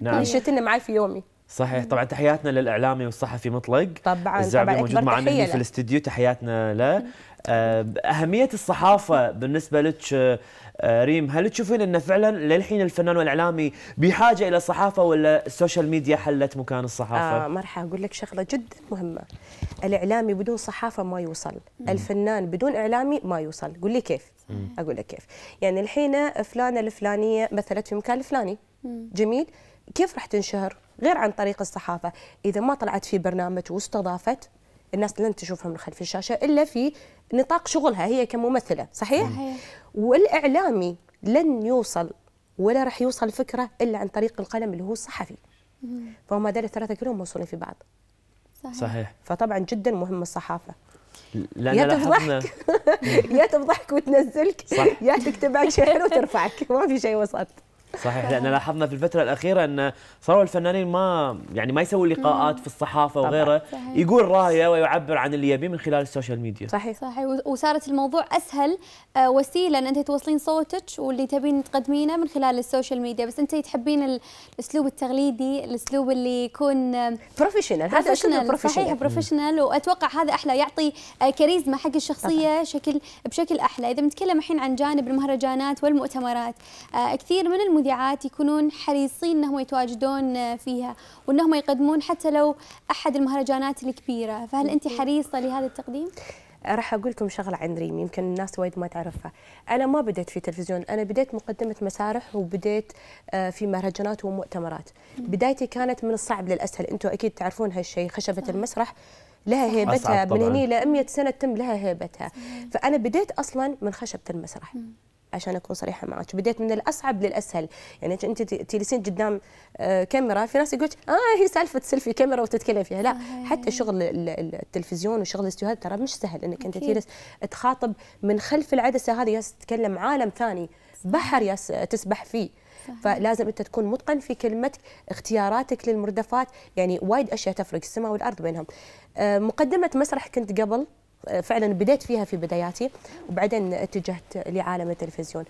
نعم شتنا معي في يومي صحيح طبعا تحياتنا للاعلامي والصحفي مطلق طبعا الزعبي طبعا موجود معنا هنا في الاستديو تحياتنا له آه، اهميه الصحافه بالنسبه لك آه، آه، ريم هل تشوفين انه فعلا للحين الفنان والاعلامي بحاجه الى الصحافه ولا السوشيال ميديا حلت مكان الصحافه؟ آه ما راح اقول لك شغله جدا مهمه الاعلامي بدون صحافه ما يوصل، مم. الفنان بدون اعلامي ما يوصل، قول لي كيف؟ مم. اقول لك كيف؟ يعني الحين فلانه الفلانيه مثلت في مكان الفلاني مم. جميل؟ كيف راح تنشهر؟ غير عن طريق الصحافه، اذا ما طلعت في برنامج واستضافت الناس لن تشوفها من خلف الشاشه الا في نطاق شغلها هي كممثله، صحيح؟ صحيح. والاعلامي لن يوصل ولا راح يوصل فكره الا عن طريق القلم اللي هو الصحفي فهم هذول الثلاثه كلهم موصولين في بعض صحيح. صحيح فطبعا جدا مهم الصحافه يا تفضحك يا تفضحك وتنزلك يا تكتب عن شعر وترفعك ما في شيء وسط صحيح لان لاحظنا في الفتره الاخيره ان صاروا الفنانين ما يعني ما يسوي لقاءات في الصحافه وغيره صحيح. يقول رايه ويعبر عن اللي يبيه من خلال السوشيال ميديا صحيح صحيح وصارت الموضوع اسهل آه، وسيله ان انت توصلين صوتك واللي تبين تقدمينه من خلال السوشيال ميديا بس انت تحبين الاسلوب التقليدي الاسلوب اللي يكون بروفيشنال آه، هذا اسلوب بروفيشنال صحيح بروفيشنال واتوقع هذا احلى يعطي آه، كاريزما حق الشخصيه شكل بشكل احلى اذا بنتكلم الحين عن جانب المهرجانات والمؤتمرات كثير من الم المذيعات يكونون حريصين انهم يتواجدون فيها وانهم يقدمون حتى لو احد المهرجانات الكبيره فهل انت حريصه لهذا التقديم راح اقول لكم شغله عن ريم يمكن الناس وايد ما تعرفها انا ما بديت في تلفزيون انا بديت مقدمه مسارح وبديت آه، في مهرجانات ومؤتمرات بدايتي كانت من الصعب للاسهل انتم اكيد تعرفون هالشيء خشبه المسرح لها هيبتها من هني ل 100 سنه تم لها هيبتها فانا بديت اصلا من خشبه المسرح عشان اكون صريحه معك بديت من الاصعب للاسهل يعني انت تجلسين قدام آه، كاميرا في ناس يقول اه هي سالفه سيلفي كاميرا وتتكلم فيها لا آه حتى شغل التلفزيون وشغل الاستوديوهات ترى مش سهل انك انت تجلس تخاطب من خلف العدسه هذه تتكلم عالم ثاني بحر ياس تسبح فيه فلازم انت تكون متقن في كلمتك اختياراتك للمردفات يعني وايد اشياء تفرق السماء والارض بينهم آه، مقدمه مسرح كنت قبل فعلا بديت فيها في بداياتي وبعدين اتجهت لعالم التلفزيون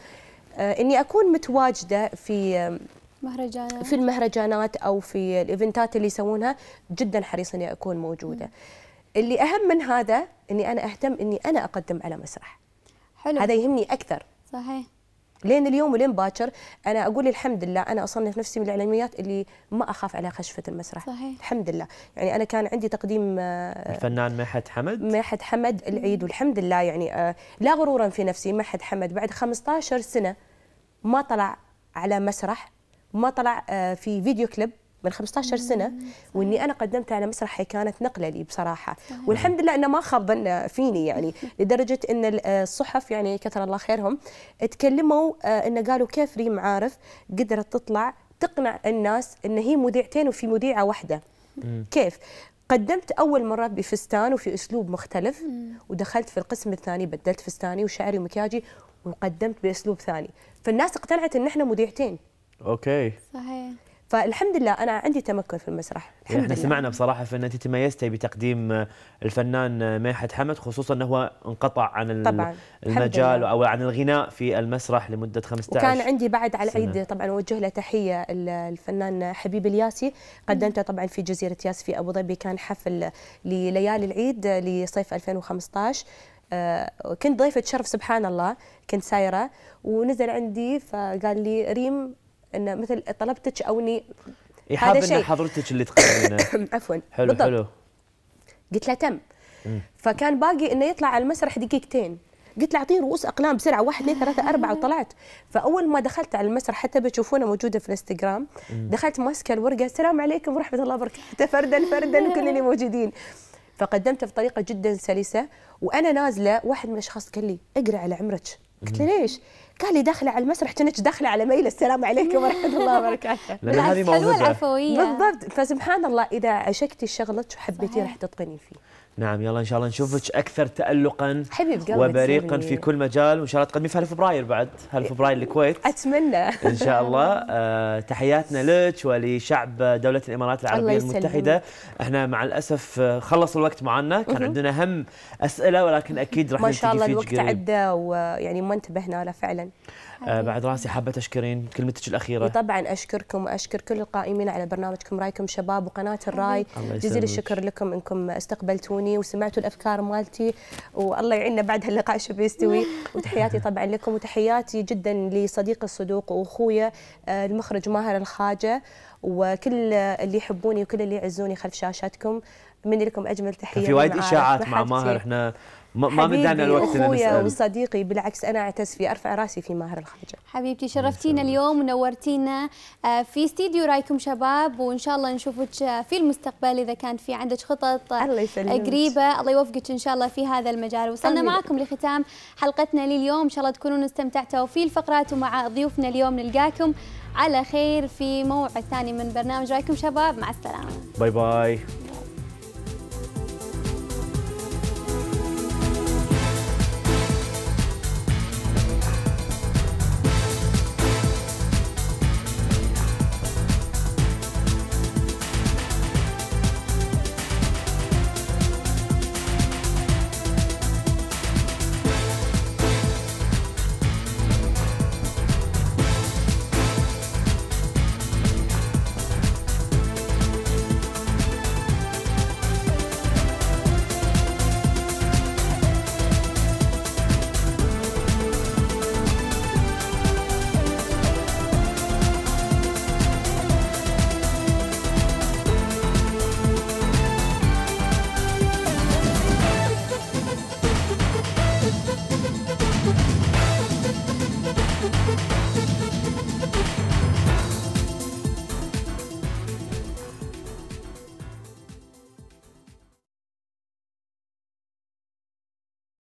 آه، اني اكون متواجده في مهرجانات في المهرجانات او في الايفنتات اللي يسوونها جدا حريصه اني اكون موجوده م. اللي اهم من هذا اني انا اهتم اني انا اقدم على مسرح حلو هذا يهمني اكثر صحيح لين اليوم ولين باكر انا اقول الحمد لله انا اصنف نفسي من الاعلاميات اللي ما اخاف على خشفه المسرح صحيح. الحمد لله يعني انا كان عندي تقديم آه، الفنان ماحد حمد ماحد حمد العيد والحمد لله يعني آه، لا غرورا في نفسي ماحد حمد بعد 15 سنه ما طلع على مسرح ما طلع آه، في فيديو كليب من 15 سنه واني انا قدمتها على مسرحيه كانت نقله لي بصراحه والحمد لله انه ما خاب ظن فيني يعني لدرجه ان الصحف يعني كثر الله خيرهم تكلموا آه، انه قالوا كيف ريم عارف قدرت تطلع تقنع الناس ان هي مذيعتين وفي مذيعه واحده كيف قدمت اول مره بفستان وفي اسلوب مختلف ودخلت في القسم الثاني بدلت فستاني وشعري ومكياجي وقدمت باسلوب ثاني فالناس اقتنعت ان احنا مذيعتين اوكي صحيح فالحمد لله انا عندي تمكن في المسرح الحمد يعني احنا لله. سمعنا بصراحه فان انت تميزتي بتقديم آه، الفنان آه، ماحد حمد خصوصا انه هو انقطع عن طبعاً. المجال او عن الغناء في المسرح لمده 15 وكان عندي بعد على العيد طبعا اوجه له تحيه الفنان حبيب الياسي قدمته طبعا في جزيره ياس في ابو ظبي كان حفل لليالي العيد لصيف 2015 آه، كنت ضيفة شرف سبحان الله كنت سايرة ونزل عندي فقال لي ريم ان مثل طلبتك او اني حابب ان حضرتك اللي تقدمينه عفوا حلو بالضبط. حلو قلت له تم فكان باقي انه يطلع على المسرح دقيقتين قلت له اعطيه رؤوس اقلام بسرعه واحد اثنين ثلاثه اربعه وطلعت فاول ما دخلت على المسرح حتى بتشوفونه موجوده في الانستغرام دخلت ماسكه الورقه السلام عليكم ورحمه الله وبركاته فردا فردا كل اللي موجودين فقدمته بطريقه جدا سلسه وانا نازله واحد من الاشخاص قال لي اقرا على عمرك قلت له ليش؟ قال لي داخله على المسرح كانك داخله على ميله السلام عليكم ورحمه الله وبركاته هذه العفويه بالضبط فسبحان الله اذا عشقتي شغلك وحبيتيه راح تتقنين فيه نعم يلا ان شاء الله نشوفك اكثر تالقا حبيب وبريقا في كل مجال وان شاء الله تقدمي في فبراير بعد هل فبراير الكويت اتمنى ان شاء الله آه تحياتنا لك ولشعب دوله الامارات العربيه المتحده احنا مع الاسف آه، خلص الوقت معنا كان عندنا هم اسئله ولكن اكيد راح ما شاء الله الوقت عدى ويعني ما انتبهنا له فعلا آه بعد راسي حابه تشكرين كلمتك الاخيره طبعا اشكركم واشكر كل القائمين على برنامجكم رايكم شباب وقناه الراي جزيل الشكر لكم انكم استقبلتوني وسمعتوا الافكار مالتي والله يعيننا بعد هاللقاء شو بيستوي وتحياتي طبعا لكم وتحياتي جدا لصديق الصدوق واخويا آه، المخرج ماهر الخاجه وكل اللي يحبوني وكل اللي يعزوني خلف شاشاتكم مني لكم اجمل تحيه في وايد اشاعات مع ماهر احنا ما مدانا الوقت ان نسال وصديقي بالعكس انا اعتز فيه ارفع راسي في ماهر الخواجه حبيبتي شرفتينا اليوم ونورتينا آه، في استديو رايكم شباب وان شاء الله نشوفك آه، في المستقبل اذا كان في عندك خطط آه، الله يسلمك قريبه الله يوفقك ان شاء الله في هذا المجال وصلنا معكم لختام حلقتنا لليوم ان شاء الله تكونون استمتعتوا في الفقرات ومع ضيوفنا اليوم نلقاكم على خير في موعد ثاني من برنامج رايكم شباب مع السلامه باي باي